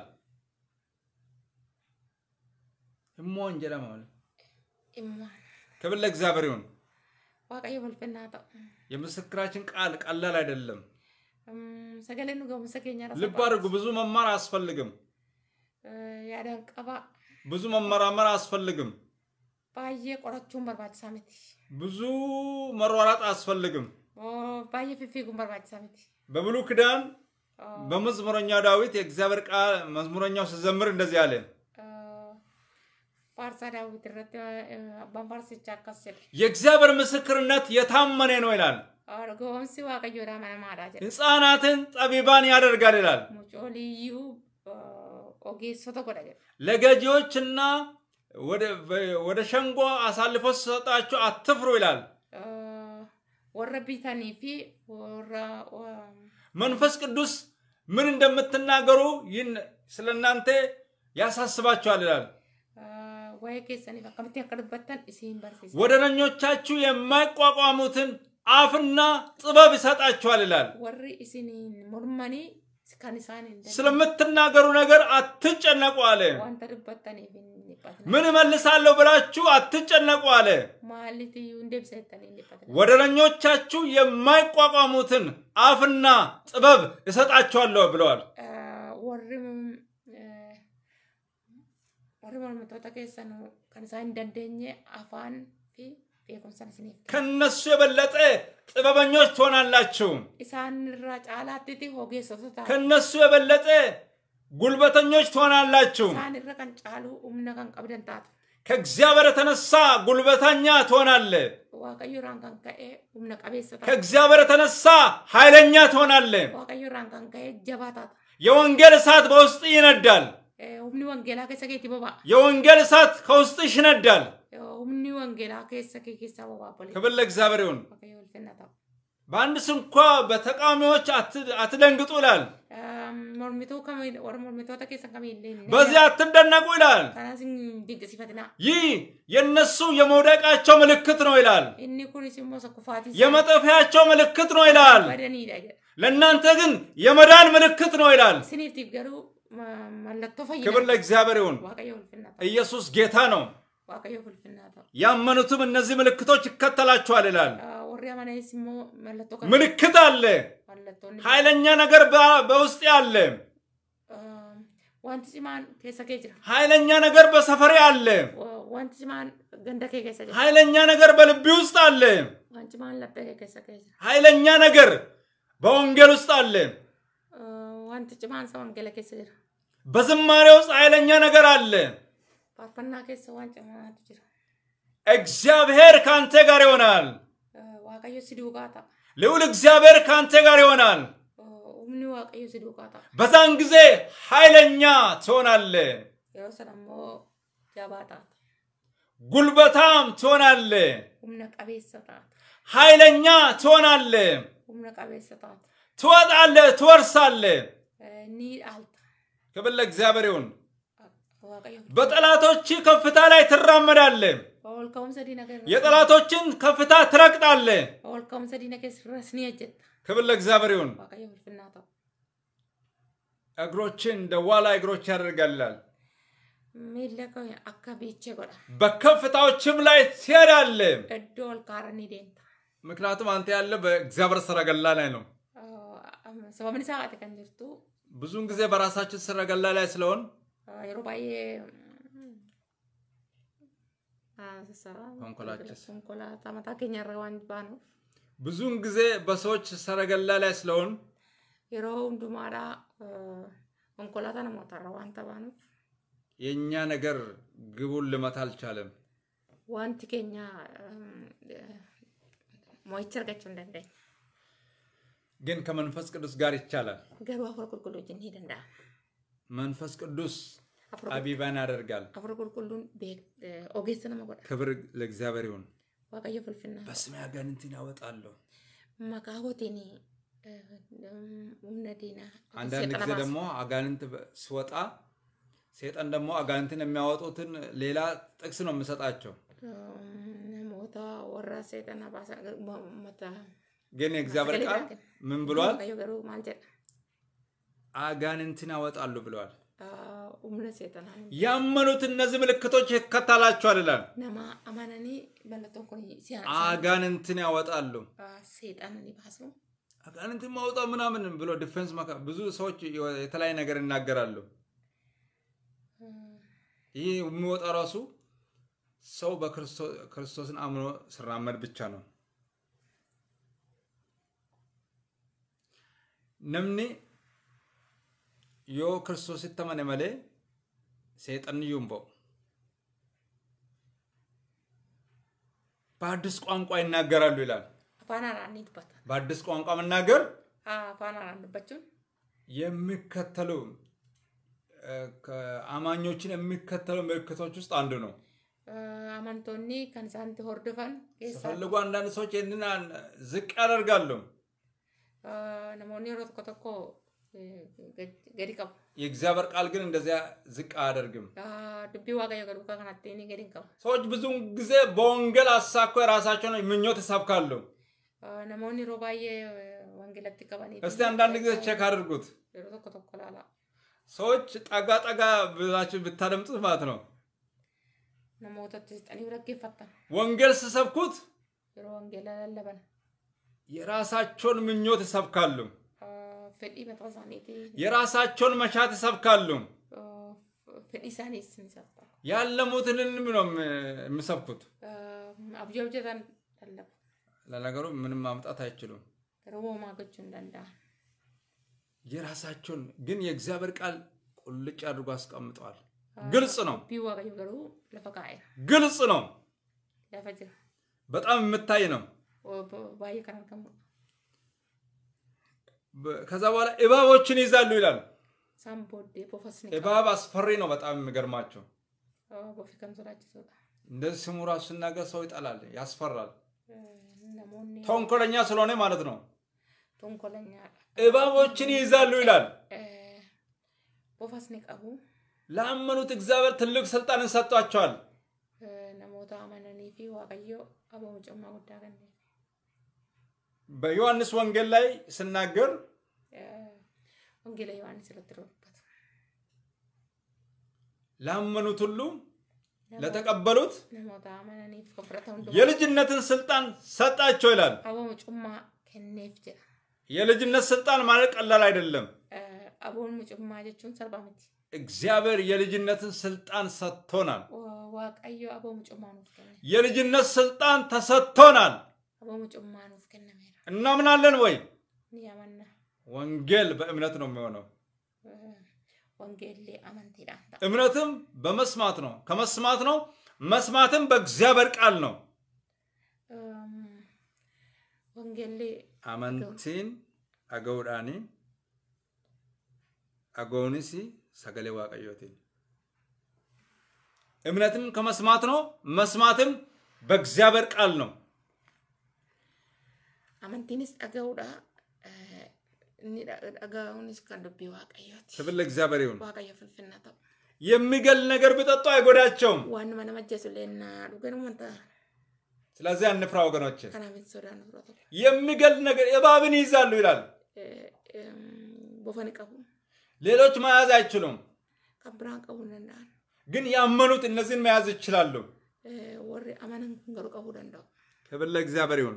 እሞ እንጀላ ማለ ክብር ለእግዚአብሔር ይሁን። የምስክራችን ቃል ቀላል አይደለም። ልብ አድርጉ። ብዙ መማር አያስፈልግም። ብዙ መመራመር አያስፈልግም። ባየ ቆራችሁን በርባችሳ ሚቲ ብዙ መሯራጥ አያስፈልግም። ባየ ፊፊጉን በርባችሳ ሚቲ በብሉይ ክዳን በመዝሙረኛ ዳዊት የእግዚአብሔር ቃል መዝሙረኛው ስዘምር እንደዚህ አለ። ፋርሳ ዳዊት ረት አባን ፋርሲቻ የእግዚአብሔር ምስክርነት የታመነ ነው ይላል። ጎምሲ ዋቀዮ ዳመነማዳ ጀለ ሕፃናትን ጠቢባን ያደርጋል ይላል። ሙጮ ልዩ ኦጌሶ ተጎዳ ጀለ ወደ ሸንጎ አሳልፎ ሰጣችሁ አትፍሩ ይላል። ፊ መንፈስ ቅዱስ ምን እንደምትናገሩ ይህን ስለ እናንተ ያሳስባችኋል ይላል። ወደረኞቻችሁ የማይቋቋሙትን አፍና ጥበብ ይሰጣችኋል ይላል። ስለምትናገሩ ነገር አትጨነቁ አለ። ምን እመልሳለሁ ብላችሁ አትጨነቁ አለ። ወደረኞቻችሁ የማይቋቋሙትን አፍና ጥበብ እሰጣችኋለሁ ብለዋል። ከነሱ የበለጠ ጥበበኞች ትሆናላችሁ። ከነሱ የበለጠ ጉልበተኞች ትሆናላችሁ። ከእግዚአብሔር የተነሳ ጉልበተኛ ትሆናለ። ከእግዚአብሔር የተነሳ ኃይለኛ ትሆናለ። የወንጌል እሳት በውስጥ ይነዳል። የወንጌል እሳት ከውስጥሽ ይነዳል። ክብር ለእግዚአብሔር ይሁን። በአንድ ስንኳ በተቃዋሚዎች አትደንግጡ ይላል። በዚህ አትደነቁ ይላል። ይህ የነሱ የመውደቃቸው ምልክት ነው ይላል። የመጠፊያቸው ምልክት ነው ይላል። ለእናንተ ግን የመዳን ምልክት ነው ይላል። ክብር ለእግዚአብሔር ይሁን። ኢየሱስ ጌታ ነው። ያመኑትም እነዚህ ምልክቶች ይከተላቸዋል ይላል። ምልክት አለ፣ ኃይለኛ ነገር በውስጥ አለ፣ ኃይለኛ ነገር በሰፈሪ አለ፣ ኃይለኛ ነገር በልቤ ውስጥ አለ፣ ኃይለኛ ነገር በወንጌል ውስጥ አለ። በዝማሬ ውስጥ ኃይለኛ ነገር አለ። እግዚአብሔር ከአንተ ጋር ይሆናል። ልዑል እግዚአብሔር ከአንተ ጋር ይሆናል። በዛን ጊዜ ኃይለኛ ትሆናለ፣ ጉልበታም ትሆናለ፣ ኃይለኛ ትሆናለ፣ ትወጣለ፣ ትወርሳለ። ይሁን። በጠላቶች ከፍታ ላይ ትራመዳለህ። የጠላቶችን ከፍታ ትረቅጣለ ክብር ለእግዚአብሔር ይሁን። እግሮችን እንደ ዋላ እግሮች ያደርጋላል። በከፍታዎችም ላይ ትሄዳለ። ምክንያቱም አንተ ያለ በእግዚአብሔር ሰረገላ ላይ ነው። ብዙን ጊዜ በራሳችን ሰረገላ ላይ ስለሆን Ah, ብዙውን ጊዜ በሰዎች ሰረገላ ላይ ስለሆን yeroo ነገር ግቡን ልመታ አልቻለም። ዋንቲ ኬኛ እንደንደኝ ግን ከመንፈስ ቅዱስ ጋር ይቻላል። ገሩ አፈር ቁልቁሎች እንዳ መንፈስ ቅዱስ አቢባን ያደርጋል። አፍሮ ቁልቁሉን ኦጌስ ነው መጎዳ ክብር ለእግዚአብሔር ይሁን። ዋቀዮ ፍልፍና በስሜ አጋንንትን ያወጣለሁ። መካሆቴኒ ሁምነዲና አንዳንድ ጊዜ ደግሞ አጋንንት ስወጣ ሴጠን ደግሞ አጋንንትን የሚያወጡትን ሌላ ጥቅስ ነው የምሰጣቸው። ሞታ ወራ ሴጠን አባሳ ግን የእግዚአብሔር ቃል ምን ብሏል? አጋንንትን ያወጣሉ ብለዋል። ያመኑት እነዚህ ምልክቶች ይከተላቸዋል ይላል። አጋንንትን ያወጣሉ። አጋንንት ማውጣ ምናምን ብሎ ዲፌንስ ብዙ ሰዎች የተለያየ ነገር ይናገራሉ። ይህ የሚወጣ ራሱ ሰው በክርስቶስን አምኖ ስራመድ ብቻ ነው። ነምኒ ዮ ክርስቶስ ተመነ መሌ ሰይጣን በው በአዲስ ቋንቋ ይናገራሉ ይላል። በአዲስ ቋንቋ መናገር የሚከተሉ አማኞችን የሚከተሉ ምልክቶች ውስጥ አንዱ ነው። አማንቶኒ ከንሳንቲ ሆርድፈን ሲፈልጉ አንዳንድ ሰዎች ይህንን ዝቅ ያደርጋሉ። ነሞኒ ሮቶኮ ቶኮ gadi የእግዚአብሔር ቃል ግን እንደዚያ ዝቅ አያደርግም። ዱቢ ዋጋ የገዱ ገዲ ቀቡ ሰዎች ጊዜ በወንገል አሳኮ የራሳቸውን ምኞት ይሰብካሉ። ነሞኒ ሮባዬ ወንጌለት እስቲ አንዳንድ ጊዜ ቼክ አድርጉት። ሰዎች ጠጋ ጠጋ ብላችሁ ብታደምጡት ማለት ነው። ወንጌል ስሰብኩት የራሳቸውን ምኞት ይሰብካሉ። የራሳቸውን መሻት ይሰብካሉ። ያለሙትንም ነው የሚሰብኩት። ለነገሩ ምንም ማምጣት አይችሉም። የራሳቸውን ግን የእግዚአብሔር ቃል ቁልጭ አድርጎ አስቀምጠዋል። ግልጽ ነው፣ ግልጽ ነው፣ በጣም የምታይ ነው። ከዛ በኋላ እባቦችን ይዛሉ ይላሉ። እባብ አስፈሪ ነው በጣም የሚገርማቸው። እንደዚህ ስሙ ራሱ ሰው ይጠላል፣ ያስፈራል። ተንኮለኛ ስለሆነ ማለት ነው። እባቦችን ይይዛሉ ይላል። ላመኑት እግዚአብሔር ትልቅ ስልጣንን ሰጥቷቸዋል። በዮሐንስ ወንጌል ላይ ስናገር ላመኑት ሁሉ ለተቀበሉት የልጅነትን ስልጣን ሰጣቸው ይላል። የልጅነት ስልጣን ማለት ቀላል አይደለም። እግዚአብሔር የልጅነትን ስልጣን ሰጥቶናል። የልጅነት ስልጣን ተሰጥቶናል። እናምናለን ወይ? ወንጌል በእምነት ነው የሚሆነው። እምነትም በመስማት ነው፣ ከመስማት ነው፣ መስማትም በእግዚአብሔር ቃል ነው። አመንቲን አገውዳኒ አገውኒሲ ሰገሌ ዋቀዮቲን እምነትም ከመስማት ነው፣ መስማትም በእግዚአብሔር ቃል ነው። Amantiinis dhaga'uudha. Inni eh, dhaga'uunis kan dubbii Waaqayyooti. Sibila እግዚአብሔር ይሁን። Waaqayyo ፍልፍና ta'u. የሚገል ነገር ቢጠጡ አይጎዳቸውም። ዋንማ ነማ ጀሱሌና ዱገን ወንታ ስለዚህ አንፍራ ወገኖች፣ የሚገል ነገር እባብን ይይዛሉ ይላል። eh, ሌሎች መያዝ አይችሉም፣ ግን ያመኑት እነዚህን መያዝ ይችላሉ። ክብር eh, ለእግዚአብሔር ይሁን።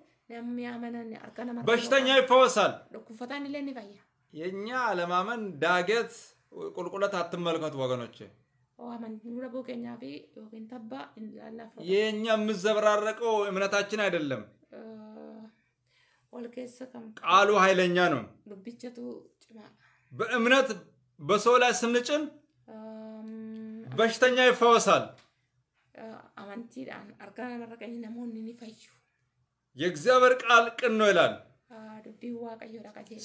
በሽተኛ ይፈወሳል። የእኛ አለማመን ዳገት ቁልቁለት አትመልከቱ ወገኖች። የእኛ የምዘበራረቀው እምነታችን አይደለም። ቃሉ ኃይለኛ ነው። በእምነት በሰው ላይ ስንጭን በሽተኛ ይፈወሳል። አመንቲዳን አርጋ ነመረቀኝ ነሞን ኒፈዩ የእግዚአብሔር ቃል ቅን ነው ይላል።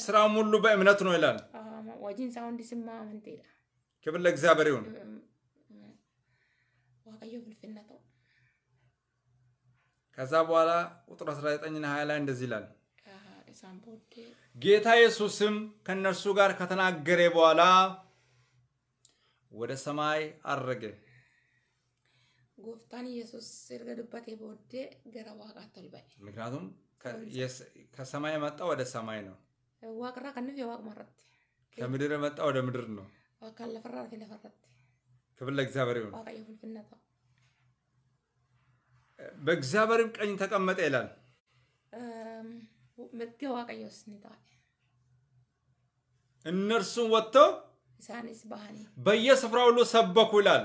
ስራ ሙሉ በእምነት ነው ይላል። ክብር ለእግዚአብሔር ይሁን። ከዛ በኋላ ቁጥር 19ና 20 ላይ እንደዚህ ይላል። ጌታ ኢየሱስም ከእነርሱ ጋር ከተናገረ በኋላ ወደ ሰማይ አረገ። ጎፍታን ኢየሱስ ሲርገድበት የበወደ ገረ ዋቃቶል በ ምክንያቱም ከሰማይ የመጣ ወደ ሰማይ ነው። ዋቅራ ከንፍ የዋቅ መረት ከምድር የመጣ ወደ ምድር ነው። ካለፈራ ለፈረት ክብል ለእግዚአብሔር ይሁን። ዋቃ በእግዚአብሔርም ቀኝ ተቀመጠ ይላል። ምርጌ ዋቀዮስ ኒታ እነርሱም ወጥተው በየስፍራ ሁሉ ሰበኩ ይላል።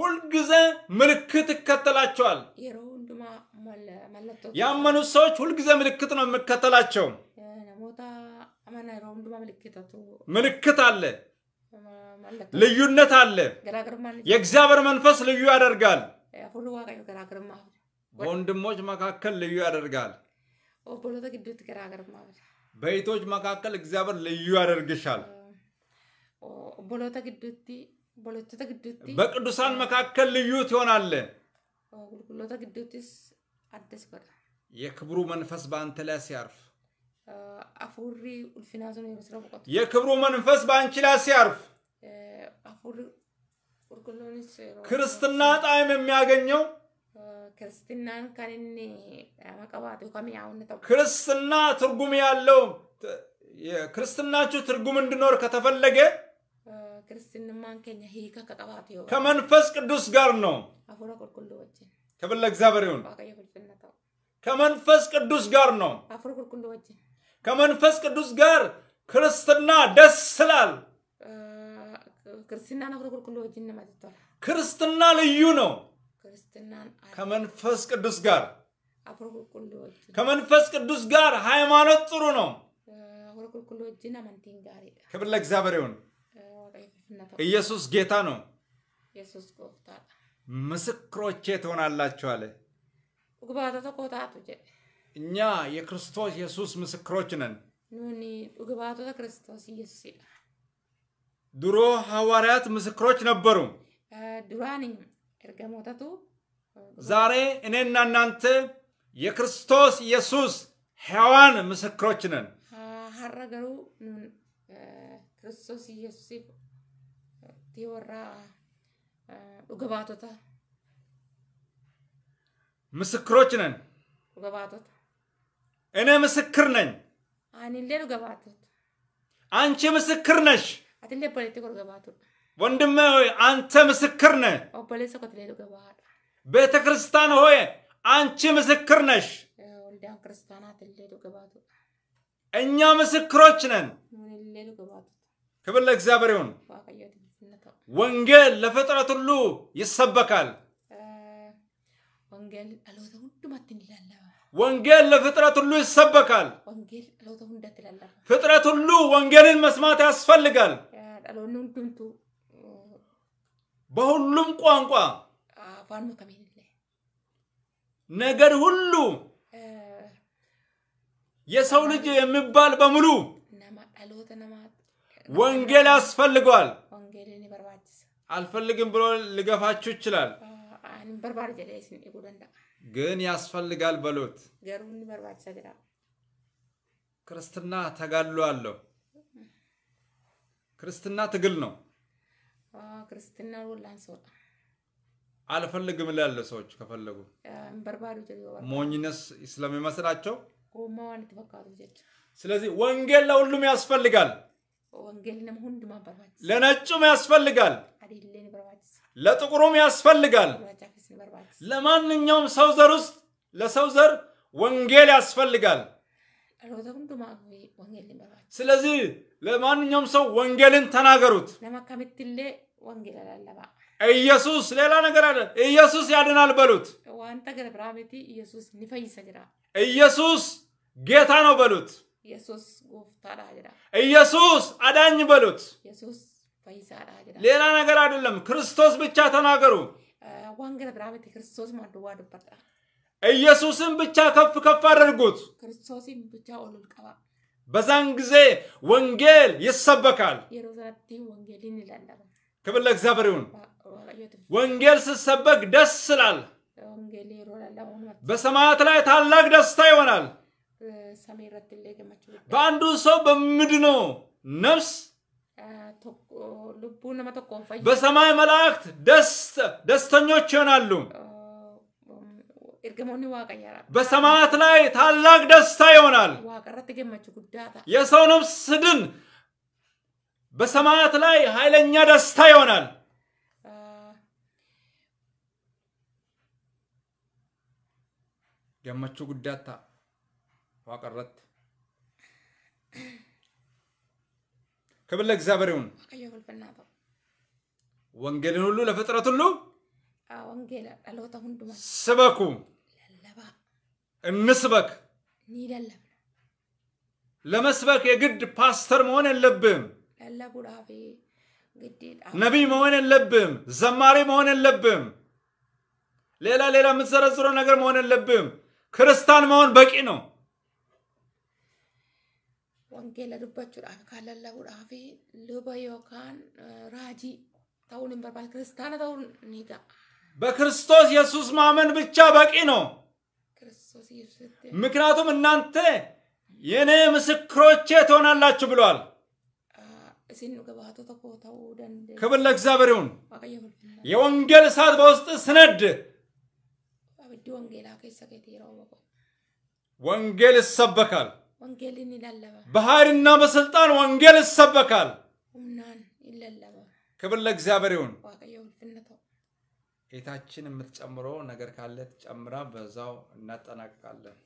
ሁልጊዜ ምልክት ይከተላቸዋል። ያመኑት ሰዎች ሁልጊዜ ምልክት ነው የምከተላቸው። ምልክት አለ፣ ልዩነት አለ። የእግዚአብሔር መንፈስ ልዩ ያደርጋል፣ በወንድሞች መካከል ልዩ ያደርጋል፣ በይቶች መካከል እግዚአብሔር ልዩ ያደርግሻል። በቅዱሳን መካከል ልዩ ትሆናለህ። የክብሩ መንፈስ በአንተ ላይ ሲያርፍ የክብሩ መንፈስ በአንቺ ላይ ሲያርፍ ክርስትና ጣዕም የሚያገኘው ክርስትና ትርጉም ያለው ክርስትናችሁ ትርጉም እንዲኖር ከተፈለገ ከመንፈስ ቅዱስ ጋር ነው። ክብር ለእግዚአብሔር ይሁን። ከመንፈስ ቅዱስ ጋር ነው። ከመንፈስ ቅዱስ ጋር ክርስትና ደስ ስላል ክርስትና ልዩ ነው። ከመንፈስ ቅዱስ ጋር ከመንፈስ ቅዱስ ጋር ሃይማኖት ጥሩ ነው። ክብር ለእግዚአብሔር ይሁን። ኢየሱስ ጌታ ነው። ምስክሮቼ ትሆናላችሁ አለ። እኛ የክርስቶስ ኢየሱስ ምስክሮች ነን። ድሮ ሐዋርያት ምስክሮች ነበሩ። ዛሬ እኔና እናንተ የክርስቶስ ኢየሱስ ሕያዋን ምስክሮች ነን። ሀረ ክርስቶስ ኢየሱስ Tii warra dhuga baatota. ምስክሮች ነን። dhuga baatota. እኔ ምስክር ነኝ። አንሌ dhuga አንቺ ምስክር ነሽ። አትሌ በሌቴ ኮ dhuga ሆይ አንተ ምስክር ነህ። ኦበሌሰ ኮትሌ dhuga ቤተ ክርስቲያን ሆይ አንቺ ምስክር ነሽ። ወልዲያን ክርስቲያናት ሌ dhuga እኛ ምስክሮች ነን። ክብር ለእግዚአብሔር ይሁን። ወንጌል ለፍጥረት ሁሉ ይሰበካል። ወንጌል ለፍጥረት ሁሉ ይሰበካል። ፍጥረት ሁሉ ወንጌልን መስማት ያስፈልጋል። በሁሉም ቋንቋ ነገር ሁሉ የሰው ልጅ የሚባል በሙሉ ወንጌል ያስፈልገዋል። አልፈልግም ብሎ ልገፋችሁ ይችላል፣ ግን ያስፈልጋል በሎት። ክርስትና ተጋድሎ አለው። ክርስትና ትግል ነው። አልፈልግም እላለሁ። ሰዎች ከፈለጉ ሞኝነት ስለሚመስላቸው ስለዚህ ወንጌል ለሁሉም ያስፈልጋል። ለነጩም ያስፈልጋል፣ ለጥቁሩም ያስፈልጋል። ለማንኛውም ሰው ዘር ውስጥ ለሰው ዘር ወንጌል ያስፈልጋል። ስለዚህ ለማንኛውም ሰው ወንጌልን ተናገሩት። ኢየሱስ ሌላ ነገር አለ። ኢየሱስ ያድናል በሉት። ኢየሱስ ጌታ ነው በሉት። ኢየሱስ ጎፍታዳ ኢየሱስ አዳኝ በሉት። ኢየሱስ ፈይሳዳ ሌላ ነገር አይደለም፣ ክርስቶስ ብቻ ተናገሩ። ዋንገል ብራቤት ክርስቶስ ማድዋ ድበጣ ኢየሱስን ብቻ ከፍ ከፍ አድርጉት። ክርስቶስን ብቻ ኦሉል ቀባ በዛን ጊዜ ወንጌል ይሰበካል። የሮዛቲ ወንጌልን ክብር ለእግዚአብሔር ይሁን። ወንጌል ስሰበክ ደስ ይላል። በሰማያት ላይ ታላቅ ደስታ ይሆናል። በአንዱ ሰው በምድኖ ነፍስ በሰማይ መላእክት ደስተኞች ይሆናሉ። በሰማያት ላይ ታላቅ ደስታ ይሆናል። የሰው ነፍስ ስድን በሰማያት ላይ ኃይለኛ ደስታ ይሆናል። ገመቹ ጉዳታ ዋቀረት ክብር ለእግዚአብሔር ይሁን። ወንጌልን ሁሉ ለፍጥረት ሁሉ ስበኩ፣ እንስበክ። ለመስበክ የግድ ፓስተር መሆን የለብም። ነቢይ መሆን የለብም። ዘማሪ መሆን የለብም። ሌላ ሌላ የምትዘረዝረው ነገር መሆን የለብም። ክርስታን መሆን በቂ ነው። wangeela dubbachuudhaaf kaallallaa'uudhaaf luba yookaan raajii ta'uun hin barbaadu kiristaana ta'uun ni ga'a. በክርስቶስ ኢየሱስ ማመን ብቻ በቂ ነው። ምክንያቱም እናንተ የእኔ ምስክሮቼ ትሆናላችሁ ብሏል። ክብር ለእግዚአብሔር ይሁን። የወንጌል እሳት በውስጥ ስነድ ወንጌል ይሰበካል። ወንጌልን በኃይልና በስልጣን ወንጌል ይሰበካል። ክብር ለእግዚአብሔር ይሁን። ጌታችን የምትጨምረው ነገር ካለ ጨምራ በዛው እናጠናቅቃለን።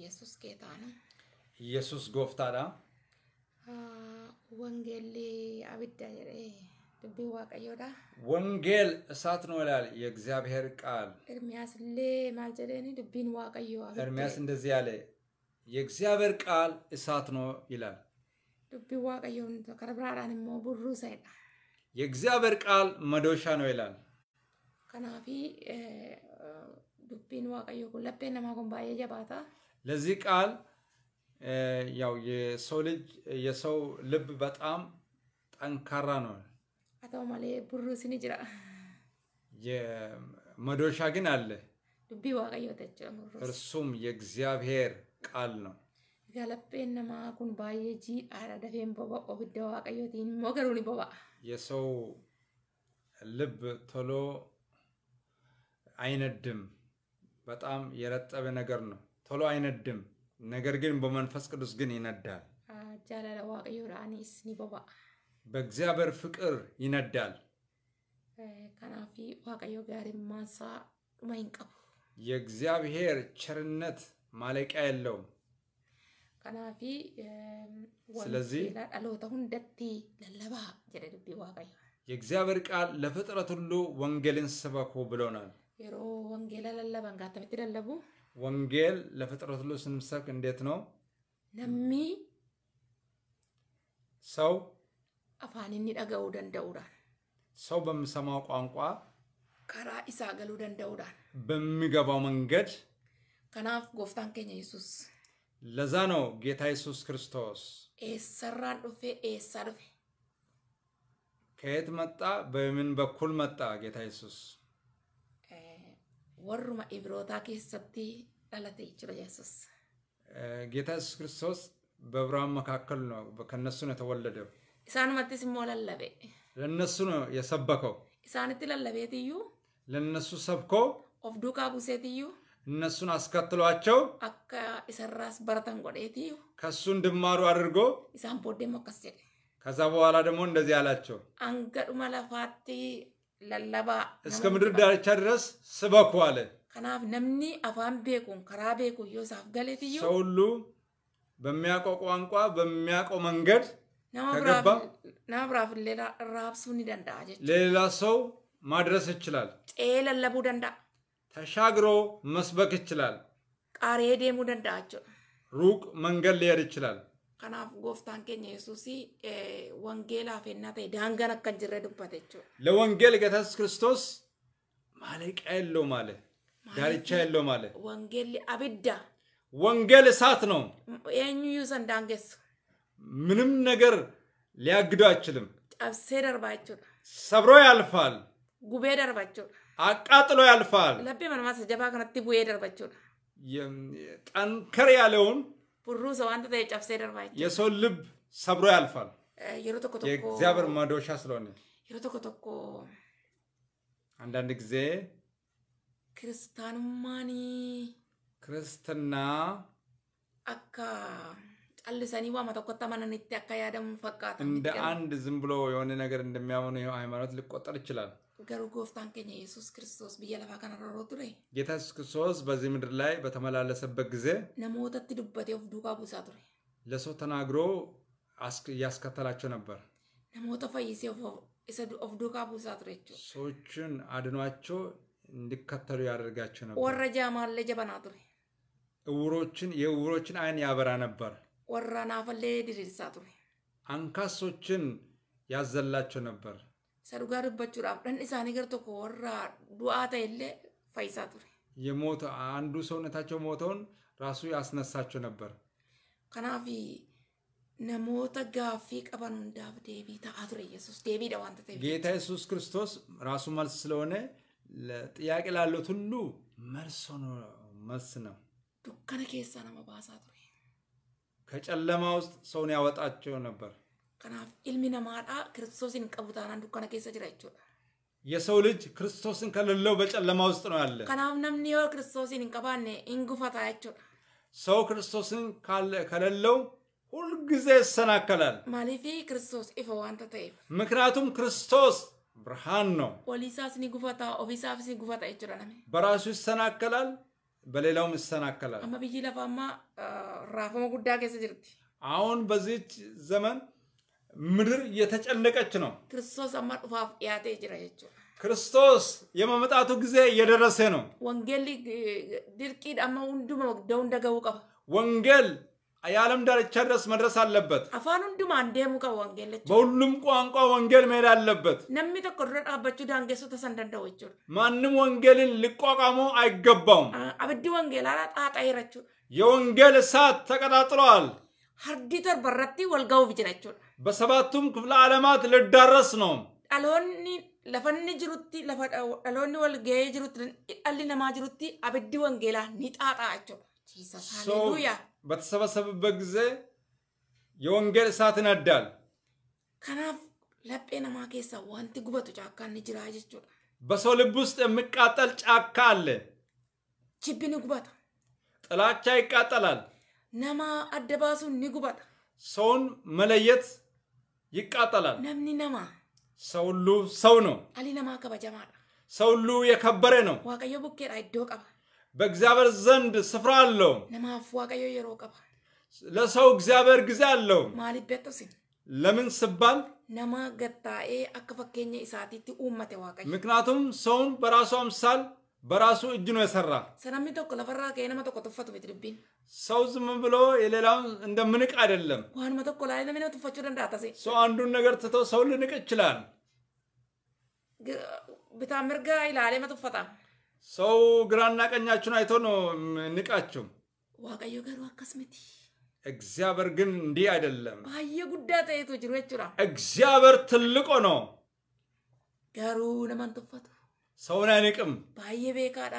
ኢየሱስ ጌታ ነው። ኢየሱስ ጎፍታዳ ወንጌል አብዳ ወንጌል እሳት ነው ይላል የእግዚአብሔር ቃል። ኤርሚያስ እንደዚህ ያለ የእግዚአብሔር ቃል እሳት ነው ይላል። የእግዚአብሔር ቃል መዶሻ ነው ይላል። ከናፊ ዱቢን ዋቀዮ ለቤ ነማ ጎንባዬ ጀባታ ለዚህ ቃል ያው የሰው ልጅ የሰው ልብ በጣም ጠንካራ ነው። አተው ማሌ ቡሩስኒ ጅራ መዶሻ ግን አለ። ዱቢ ዋቀዮተ እርሱም የእግዚአብሔር ቃል ነው። ገለጴን ነማ ኩን ባየ ጂ አዳደፌን ቦባ ኦብደ ዋቀዮቲን ሞገሩኒ ቦባ የሰው ልብ ቶሎ አይነድም። በጣም የረጠበ ነገር ነው። ቶሎ አይነድም። ነገር ግን በመንፈስ ቅዱስ ግን ይነዳል። ጃላላ ዋቀዮ ራኒስ ኒ ቦባ በእግዚአብሔር ፍቅር ይነዳል። ከናፊ ዋቀዮ ጋር ዱማ ይንቀቡ የእግዚአብሔር ቸርነት ማለቂያ የለውም። ከናፊ ስለዚህ ዳሎተ ደቲ ለለባ ጀደ ዱቢ ዋቀዮ የእግዚአብሔር ቃል ለፍጥረት ሁሉ ወንጌልን ስበኩ ብሎናል። የሮ ወንጌል ለለባን ጋተምት ደለቡ ወንጌል ለፍጥረት ሁሉ ስንሰብክ እንዴት ነው? ነሚ ሰው afaan inni dhaga'uu danda'uudhaan ሰው በሚሰማው ቋንቋ karaa isaa galuu danda'uudhaan በሚገባው መንገድ kanaaf gooftaan keenya yesus ለዛ ነው ጌታ ኢየሱስ ክርስቶስ eessarraan dhufee eessaa ከየት መጣ? በምን በኩል መጣ ጌታ ኢየሱስ? ወሩማ ኢብሮታ ኬሰቲ ጠለተ ይችሎ ኢየሱስ ጌታ ኢየሱስ ክርስቶስ በዕብራውያን መካከል ነው፣ ከእነሱ ነው የተወለደው። ኢሳን መትስ ሞ ለለቤ ለእነሱ ነው የሰበከው። ኢሳንት ለለቤት እዩ ለእነሱ ሰብኮ ኦፍ ዱካ ቡሴት እዩ እነሱን አስከትሏቸው አካ ኢሰራስ በረተን ጎዴት እዩ ከሱ እንድማሩ አድርጎ ኢሳን ቦዴም አካስ ጀደ ከዛ በኋላ ደግሞ እንደዚህ አላቸው፣ አንገዱመ ለፋቲ ለለባ እስከ ምድር ዳርቻ ድረስ ስበኩ አለ። ከናፍ ነምኒ አፋን ቤኩን ከራ ቤኩ ዮሳፍ ገሌት እዩ ሰው ሁሉ በሚያውቀው ቋንቋ በሚያውቀው መንገድ nama biraaf illee raabsuu ni danda'a jechuudha. ሌላ ሰው ማድረስ ይችላል። ጤ ለለቡ danda'a. ተሻግሮ መስበክ ይችላል። ቃሬ ደሙ danda'a jechuudha. ሩቅ መንገድ ሊሄድ ይችላል። kanaaf gooftaan keenya yesuus wangeelaaf ennaa ta'e daangaan akka hin jirre dubbate jechuudha. ለወንጌል ጌታስ ክርስቶስ ማለቂያ የለውም አለ። ዳርቻ የለውም አለ። ወንጌል አብዳ ወንጌል እሳት ነው። ኤንዩ ሰን ዳንጌስ ምንም ነገር ሊያግደው አይችልም። ጠብሴ ደርባቸው ሰብሮ ያልፋል። ጉቤ ደርባቸው አቃጥሎ ያልፋል። ለቤ መነማሰ ጀባ ከነቲ ቡዬ ደርባቸው ጠንከር ያለውን ቡሩሰ ዋንተ ተየ ጨብሴ ደርባቸው የሰው ልብ ሰብሮ ያልፋል። የሮ የእግዚአብሔር ማዶሻ ስለሆነ የሮ አንዳንድ ጊዜ ክርስታኑማኒ ክርስትና አካ ጨልሰኒ ዋማ ተኮታ ማንነት አካ ያደሙ ፈቃት እንደ አንድ ዝም ብሎ የሆነ ነገር እንደሚያምኑ ሃይማኖት ሊቆጠር ይችላል። ገሩ ጎፍታን ኬኛ ኢየሱስ ክርስቶስ ብዬ ለፋ ከነ ሮሮቱ ጌታ ኢየሱስ ክርስቶስ በዚህ ምድር ላይ በተመላለሰበት ጊዜ ነሞተት ዱበቴ ኦፍ ዱካ ቡሳቱ ቱሬ ለሰው ተናግሮ እያስከተላቸው ነበር። ነሞተ ፈይሴ ኦፍ ዱካ ቡሳ ቱሬቸው ሰዎችን አድኗቸው እንዲከተሉ ያደርጋቸው ነበር። ወረጃ ማለ ጀበና ቱሬ እውሮችን የእውሮችን አይን ያበራ ነበር። ወራናፈሌ ድሪርሳ ture አንካሶችን ያዘላቸው ነበር። ሰዱጋ ድበቹ ደን ኢሳኒ ነገር ተኮ ወራ ዱአተ ይለ ፈይሳ ture የሞተ አንዱ ሰውነታቸው ሞተውን ራሱ ያስነሳቸው ነበር። ከናፊ ነሞተ ጋፊ ቀበን ሁንዳፍ ዴቢ ተአ ኢየሱስ ዴቢደ ዋንተ ተኤ ጌታ ኢየሱስ ክርስቶስ ራሱ መልስ ስለሆነ ለጥያቄ ላሉት ሁሉ መልስ ነው። ዱከነ ኬሳ ነመ ባሳ ture ከጨለማ ውስጥ ሰውን ያወጣቸው ነበር። ከናፍ ኢልሚ ነማዳ ክርስቶስን ቀቡታን አንዱ ከነ ኬሰ ጅራ ጀchuudha የሰው ልጅ ክርስቶስን ከሌለው በጨለማ ውስጥ ነው ያለ። ከናፍ ነምኒ ዮ ክርስቶስን እንቀባኔ እንጉፋታ ጀchuudha ሰው ክርስቶስን ከሌለው ሁልጊዜ ይሰናከላል። ማሊፊ ክርስቶስ ኢፎ አንተ ተይ ምክንያቱም ክርስቶስ ብርሃን ነው። ወሊሳስኒ ጉፋታ ኦፊሳፍስኒ ጉፋታ ጀchuudha በራሱ ይሰናከላል በሌላውም ይሰናከላል አማ ቢይ ለፋማ ራፈሞ ጉዳ ከሰ አሁን በዚህ ዘመን ምድር እየተጨነቀች ነው ክርስቶስ አማ ጥፋፍ ያቴ ጅራየቹ ክርስቶስ የመምጣቱ ጊዜ እየደረሰ ነው ወንጌል ድርቂድ አማ ውንዱ መወግደው እንደገውቀፍ ወንጌል የዓለም ዳርቻ ድረስ መድረስ አለበት። አንዴ ሙቃ በሁሉም ቋንቋ ወንጌል መሄድ አለበት። ማንም ወንጌልን አይገባው! አብዲ ሊቋቋመው አይገባውም። የወንጌል እሳት ተቀጣጥሏል። ሀርዲተር በረቲ ወልጋው ቢጅረቹ በሰባቱም ክፍለ ዓለማት ለዳረስ ነው። አልሆኒ ለፈኒ ጅሩቲ ለፈኒ ወልጌ ጅሩቲ አሊ ለማ አብዲ ወንጌላ ኒጣጣቸው ሃሌሉያ። በተሰበሰበበት ጊዜ የወንጌል እሳት ይነዳል። ከናፍ ለጴ ነማ ኬሳ ዋንቲ ጉበቱ ጫካ ጅራ ጀቹ በሰው ልብ ውስጥ የሚቃጠል ጫካ አለ። ችብን ጉበታ ጥላቻ ይቃጠላል። ነማ አደባሱ ንጉበታ ሰውን መለየት ይቃጠላል። ነምኒ ነማ ሰው ሰው ነው። አሊ ነማ ከበጀማ ሰውሉ የከበረ ነው። ዋቀየ ቡኬዳ ይዶ ቀባ በእግዚአብሔር ዘንድ ስፍራ አለው። ለሰው እግዚአብሔር ጊዜ አለው። ለምን ስባል ነማ ገታኤ ኢሳቲቲ ኡመቴ ምክንያቱም ሰውን በራሱ አምሳል በራሱ እጅ ነው የሰራ። ሰናሚ ቶኮ ለፈራ ቶኮ ቢትርቢን ሰው ዝም ብሎ የሌላውን እንደምንቅ አይደለም። ዋን ላይ ለምን ሰው አንዱን ነገር ትቶ ሰው ልንቅ ይችላል። ሰው ግራና ቀኛችን አይቶ ነው ንቃችሁ። ዋቀዮ ገሩ አካስ እግዚአብሔር ግን እንዲህ አይደለም። አየ ጉዳ ተየቶ ጅሩ እግዚአብሔር ትልቆ ነው። ገሩ ነማን ቶፋቱ ሰውን አይንቅም። ባየ ቤካዳ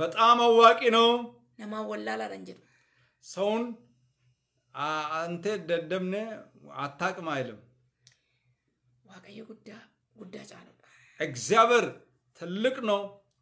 በጣም አዋቂ ነው። ነማ ወላላ ረንጀዱ ሰውን አንተ ደደምነ አታቅም አይልም። ዋቀዮ ጉዳ ጉዳ ጫሉ እግዚአብሔር ትልቅ ነው።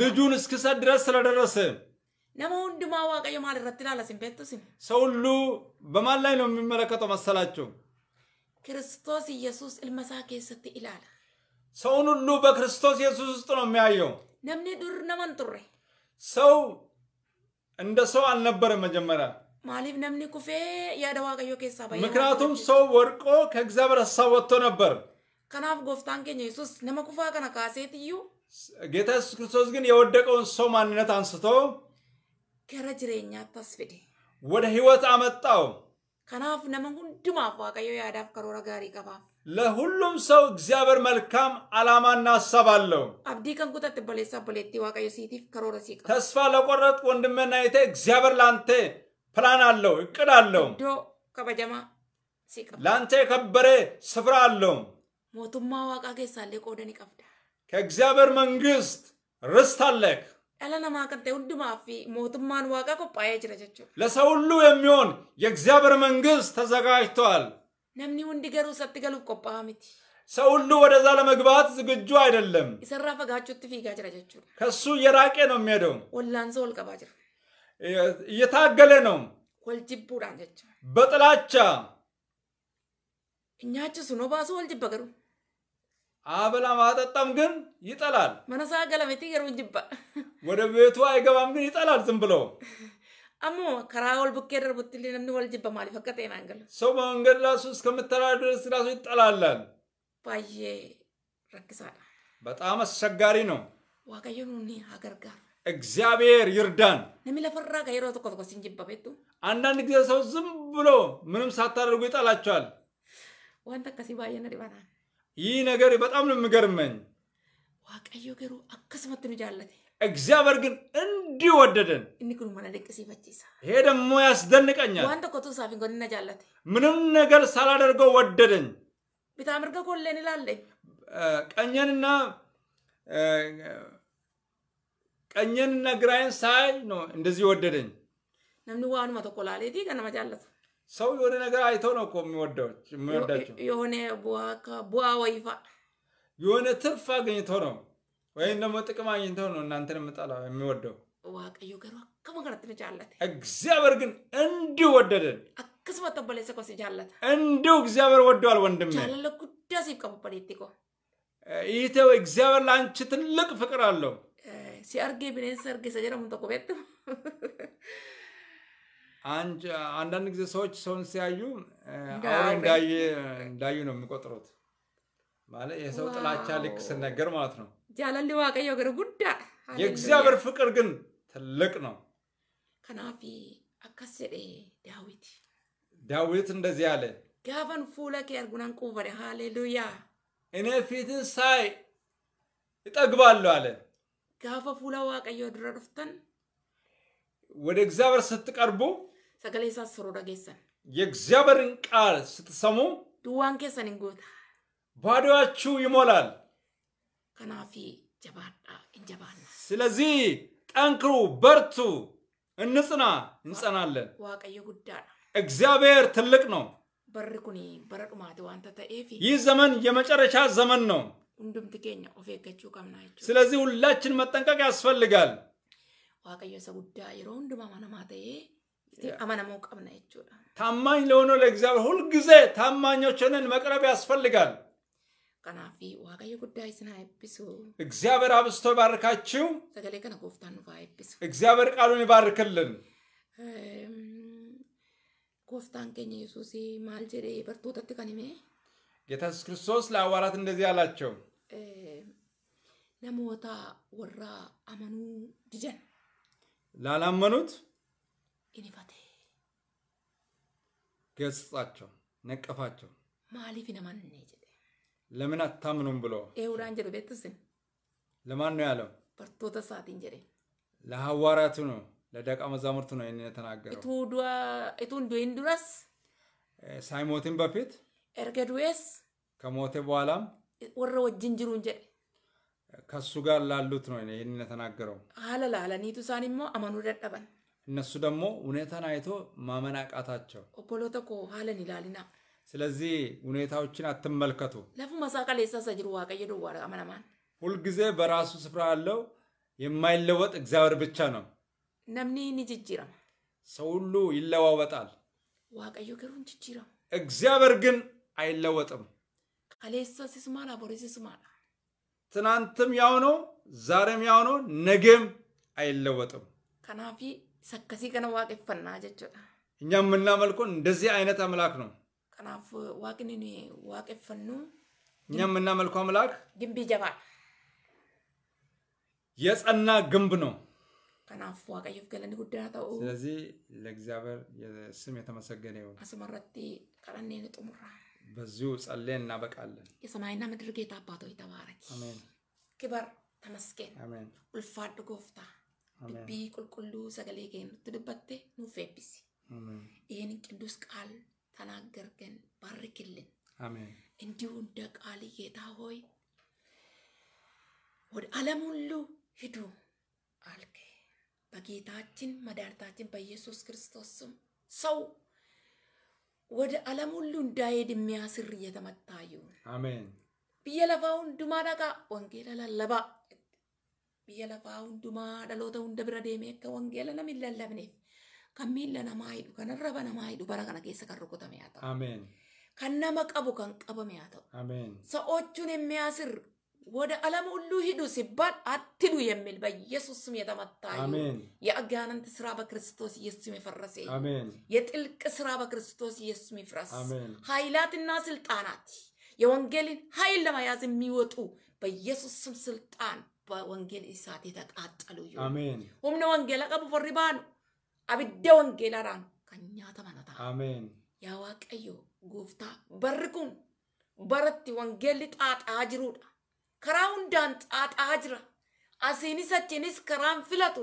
ልጁን እስክሰጥ ድረስ ስለደረሰ ነመ ሁንዱማ ዋቀዮ ማል ሰው ሁሉ በማን ላይ ነው የሚመለከተው መሰላቸው? ክርስቶስ ኢየሱስ እልመሳ ኬሰት ሰውን ሁሉ በክርስቶስ ኢየሱስ ውስጥ ነው የሚያየው። ነምኒ ዱር ነመን ሰው እንደ ሰው አልነበረም መጀመሪያ ማሊፍ ነምኒ ኩፌ ኬሳ ምክንያቱም ሰው ወርቆ ከእግዚአብሔር ሀሳብ ወጥቶ ነበር። ከናፍ ጎፍታን ኢየሱስ ጌታ ኢየሱስ ክርስቶስ ግን የወደቀውን ሰው ማንነት አንስቶ ከረጅሬኛ ጅሬኛት ወደ ህይወት አመጣው። ከናፍ ነመን ሁንዱማፍ ዋቀዮ ያዳፍ ከሮረ ጋር ይገባ ለሁሉም ሰው እግዚአብሔር መልካም አላማና ሀሳብ አለው። አብዲ ከንኩተት በሌሳ በሌቲ ዋቀዮ ሲቲፍ ከሮረ ሲቀ ተስፋ ለቆረጥ ወንድሜና እህቴ እግዚአብሔር ላንተ ፕላን አለው፣ እቅድ አለው። ዶ ከበጀማ ሲቀ ላንተ የከበረ ስፍራ አለው። ሞቱማ ዋቃ ጌሳሌ ቆደን ይቀብዳ ከእግዚአብሔር መንግስት ርስት ለሰው ሁሉ የሚሆን የእግዚአብሔር መንግስት ተዘጋጅተዋል ነምኒ ወንዲገሩ ሰትገሉ ቆጳሚቲ ሰው ሁሉ ወደዛ ለመግባት ዝግጁ አይደለም ይሰራ ፈጋቾት ፊጋ ጅረጀቹ ከሱ የራቀ ነው የሚሄደው ወላንዘ ወልቀባጅር እየታገለ ነው ወልጅቡራ ጀቸ በጥላቻ እኛቸ ሱኖ ባሱ ወልጅ በገሩ አበላ ማጠጣም ግን ይጠላል። መነሳ ገለመቲ የሩ ጅባ ወደ ቤቱ አይገባም ግን ይጠላል ዝም ብሎ አሞ ከራ ቡኬደር ቡኬ ለምን ነምኒ ወል ጅባ ማሊ ፈቀጠ ናንገል ሰው በመንገድ ራሱ እስከምተላለፍ ድረስ ራሱ ይጠላላል። ባዬ ረክሳል። በጣም አስቸጋሪ ነው። ዋቀዮ ኑኒ አገርጋር እግዚአብሔር ይርዳን። ነሚ ለፈራ ከየሮ ተቆጥቆ ሲንጅባ ቤቱ አንዳንድ ጊዜ ሰው ዝም ብሎ ምንም ሳታደርጉ ይጠላቸዋል። ዋንተ ከሲ ባየነ ይህ ነገር በጣም ነው የምገርመኝ። ዋቀዮ ገሩ አከስመት ንጃለት እግዚአብሔር ግን እንዲህ ወደደን። እኒኩን መነ ልቅሲፈቺሳ ይሄ ደግሞ ያስደንቀኛል። ዋን ተኮቱ ሳፊን ጎንነ ጃለት ምንም ነገር ሳላደርገው ወደደኝ። ቢታምርገ ኮለን ይላለኝ ቀኘንና ቀኘንና ግራይን ሳይ ነው እንደዚህ ወደደኝ። ነምኒ ዋኑማ ቶኮ ላሌቲ ቀነመ ጃለቱ ሰው የሆነ ነገር አይተው ነው እኮ የሚወዳቸው። የሆነ ቡዋ ወይፋ የሆነ ትርፍ አገኝቶ ነው ወይም ደግሞ ጥቅም አግኝቶ ነው እናንተን የምጠላ የሚወደው። ዋቀዮ ገሩ አከመ ከነትን እግዚአብሔር ግን እንዲሁ ወደደን። አክስመ ተበለሰ ኮስ ጃለት እንዲሁ እግዚአብሔር ወደዋል። ወንድሜ ጃለለ ጉዳ ሲብ ይትቆ ይህ እግዚአብሔር ለአንቺ ትልቅ ፍቅር አለው። ሲአርጌ ቢኔንስ አርጌ ሰጀረሙን ተቆቤት አንዳንድ ጊዜ ሰዎች ሰውን ሲያዩ አውሬ እንዳዩ ነው የሚቆጥሩት። ማለት የሰው ጥላቻ ልክ ስነገር ማለት ነው። ጃላሊ ዋቀዮ ገር ጉዳ የእግዚአብሔር ፍቅር ግን ትልቅ ነው። ከናፊ አካስ ዳዊት ዳዊት እንደዚህ አለ፣ ጋፈን ፉለ ከርጉናን አርጉናን ሃሌሉያ እኔ ፊትን ሳይ እጠግባለሁ አለ። ጋፈ ፉለ ዋቀየ ድረርፍተን ወደ እግዚአብሔር ስትቀርቡ sagalee isaas sorora geessan የእግዚአብሔርን ቃል ስትሰሙ duwwaan keessan hin goota ይሞላል። ከናፊ ጀባዳ እንጀባና ስለዚህ ጠንክሩ፣ በርቱ፣ እንጽና፣ እንጸናለን። ዋቀየ ጉዳ እግዚአብሔር ትልቅ ነው። በር ኩኒ ዋንተ ተኤፊ ይህ ዘመን የመጨረሻ ዘመን ነው። ሁንዱምት ኬኛ ኦፍ ኤገችው ስለዚህ ሁላችን መጠንቀቅ ያስፈልጋል። ዋቀየ ሰ ጉዳ የሮ ሁንዱማ መነማ ታማኝ ለሆነው ለእግዚአብሔር ሁልጊዜ ታማኞች ሆነን መቅረብ ያስፈልጋል። kanaaf waaqayyo guddaa isin haa eebbisu. እግዚአብሔር አብዝቶ ይባርካችሁ። sagalee kana gooftaan nuuf haa eebbisu. እግዚአብሔር ቃሉን ይባርክልን። ጎፍታን keenya yesuus maal jedhee bartootatti kan hime. ጌታ ኢየሱስ ክርስቶስ ለሐዋርያት እንደዚህ አላቸው። namoota warra amanuu didan. ላላመኑት ግን ifate ገስጻቸው፣ ነቀፋቸው። ማሊፍ ነማን ነ ጀ ለምን አታምኑም ብሎ ኤውራን ጀሮ ቤትስን ለማን ነው ያለው? በርቶተ ሳቲን እንጀሬ ለሐዋርያቱ ነው ለደቀ መዛሙርቱ ነው ይህን የተናገረው። እቱን ዱዌን ድረስ ሳይሞትን በፊት ኤርገ ከሞቴ ከሞተ በኋላም ወረ ወጅንጅሩ ጅሩን ጀደ ከሱ ጋር ላሉት ነው ይህን የተናገረው። ሀለ ላለኒቱ ሳኒሞ አመኑ ደደበን እነሱ ደግሞ ሁኔታን አይቶ ማመን አቃታቸው። ኦቦሎ ሀለን ይላልና ስለዚህ ሁኔታዎችን አትመልከቱ። ለፉ መሳቃ ሌሳሳ ጅሩ ዋቀየ ደዋ ሁልጊዜ በራሱ ስፍራ ያለው የማይለወጥ እግዚአብሔር ብቻ ነው። ነምኒ ንጅጅረም ሰው ሁሉ ይለዋወጣል። ዋቀዮ ገሩን ጅጅረም እግዚአብሔር ግን አይለወጥም። ከሌሳ ሲስማላ ቦሪ ሲስማላ ትናንትም ያው ነው፣ ዛሬም ያው ነው፣ ነገም አይለወጥም። ከናፊ sakkasii kana waaqeffannaa jechuudha. Nyaam mናመልኩን እንደዚህ አይነት አምላክ ነው። kanaaf waaqni waaqeffannu እኛም የምናመልከው አምላክ ግንብ ይጀባል የጸና ግንብ ነው። kanaaf waaqayyoof galanni guddaa ta'u. ስለዚህ ለእግዚአብሔር ስም የተመሰገነ ይሁን። አስመረቲ kadhanneen xumura. በዚሁ ጸልየን እናበቃለን። የሰማይና ምድር ጌታ አባት ሆይ ተባረክ። አሜን። ክበር ተመስገን። አሜን። ulfaadhu gooftaa. Dubbii qulqulluu sagalee keenya nutti dubbattee nuuf eebbisi. Dhiirri qillus qaala sanaa gargaaru barri killee. Indi hundaa qaalii keessaa ho'ee. Waddee ala mul'u hedduun alqe. Bakkee madaalataa ittiin bayyeessuus kiristoos sa'u. Waddee ala mul'u daa'immanii Biyya lafaa hundumaa dhagaa, hongeen alaa labaa. biyya lafaa hundumaa dhaloota hunda bira deemee akka wangeela nama hin lallabneef kan miila namaa hidhu kan raba namaa hidhu bara kana keessa kan rukutame haa ta'u. Kan nama qabu kan qabame haa ta'u. Sa'oochuun himmee asir ወደ ዓለም ሁሉ ሂዱ ሲባል አትዱ የሚል በኢየሱስ ስም የተመታ የአጋንንት ስራ Ya ኢየሱስ ስም የፈረሰ የጥልቅ ስራ በክርስቶስ ኢየሱስ ስም ይፍረስ። ኃይላትና ስልጣናት የወንጌልን ኃይል ለመያዝ የሚወጡ በኢየሱስ ስም ስልጣን በወንጌል እሳት የተቃጠሉ እዩ አሜን ሁምነ ወንጌላ ቀቡ ፈሪባኑ አብደ ወንጌላራን ከኛ ተመነታ አሜን ያ ጉፍታ በርኩን በረት ወንጌል ጣጣ ጅሩዳ ከራ ሁንዳን ጣጣ ጅራ አሲኒስ አቺኒስ ከራን ፍለጡ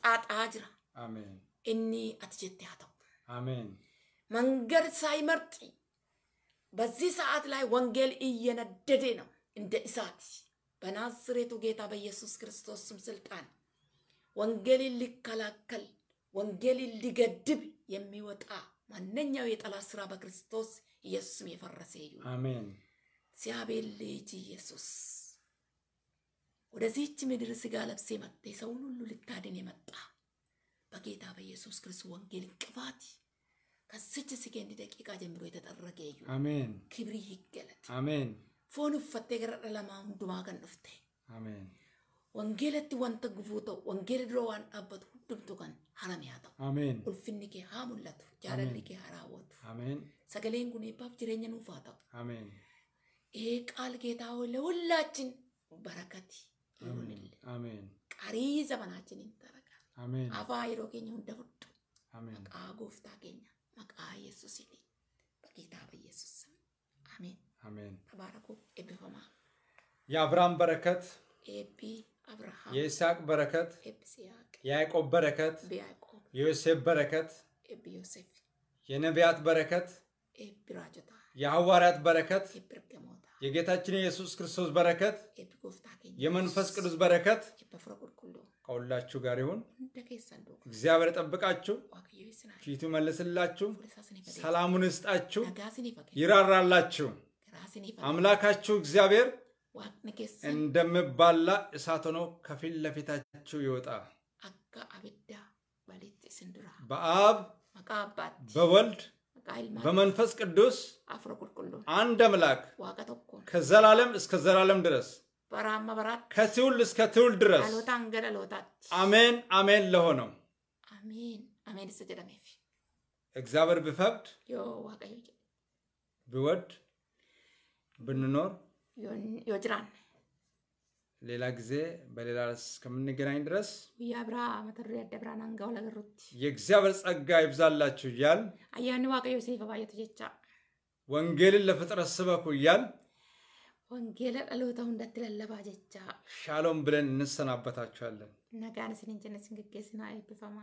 ጣጣ ጅራ አሜን እኒ አትጀት ያተው አሜን መንገድ ሳይመርጥ በዚህ ሰዓት ላይ ወንጌል እየነደደ ነው እንደ እሳት በናዝሬቱ ጌታ በኢየሱስ ክርስቶስ ስም ስልጣን ወንጌልን ሊከላከል ወንጌልን ሊገድብ የሚወጣ ማንኛው የጠላት ስራ በክርስቶስ ኢየሱስም የፈረሰ ይሁን። አሜን። ሲያቤል ልጅ ኢየሱስ ወደዚህች ምድር ስጋ ለብሴ መጥተ ሰውን ሁሉ ልታድን የመጣ በጌታ በኢየሱስ ክርስቶስ ወንጌል ቅባት ከስች ስኬንድ ደቂቃ ጀምሮ የተጠረገ ይሁን። አሜን። ክብር ይገለጥ። አሜን። foon uffattee gara dhala namaa hundumaa kan dhufte. Wangeelatti wanta gufuu ta'u, wangeela dura waan dhaabbatu hundumtu kan harame haa ta'u. Ulfinni kee haa mul'atu, jaalalli kee haa raawwatu. Sagaleen kun eebbaaf jireenya nuuf haa ta'u. Ee qaal keetaa lawullaachin barakati. Qarii zamanaachin hin taraga. Afaa yeroo keenya hunda hodhu. Maqaa gooftaa keenya, maqaa Yesuusiin, kitaaba Yesuus. Ameen. አሜን። ተባረኩ። የአብርሃም በረከት ኤቢ አብርሃም፣ የይስሐቅ በረከት ኤብ የያዕቆብ በረከት የዮሴፍ በረከት የነቢያት በረከት የሐዋርያት በረከት የጌታችን የኢየሱስ ክርስቶስ በረከት የመንፈስ ቅዱስ በረከት ከሁላችሁ ጋር ይሁን። እግዚአብሔር ጠብቃችሁ፣ ፊቱ መለስላችሁ፣ ሰላሙን ይስጣችሁ፣ ይራራላችሁ። አምላካችሁ እግዚአብሔር እንደምባላ እሳት ሆኖ ከፊት ለፊታችሁ ይወጣ በአብ በወልድ በመንፈስ ቅዱስ አንድ አምላክ ከዘላለም እስከ ዘላለም ድረስ ከትውልድ እስከ ትውልድ ድረስ አሜን አሜን ለሆነው እግዚአብሔር ቢፈቅድ ቢወድ ብንኖር ይወጅራን ሌላ ጊዜ በሌላ ርስ እስከምንገናኝ ድረስ ያብራ መተሩ ያደብራን አንጋው ለገሩት የእግዚአብሔር ጸጋ ይብዛላችሁ እያል አያን ዋቀ ዮሴፍ ባየቱ ጀቻ ወንጌልን ለፍጥረት ስበኩ እያል ወንጌል ጸሎተው እንደትለለባ ጀቻ ሻሎም ብለን እንሰናበታችኋለን። ነጋንስን እንጀነስን ግጌስና ይብፈማ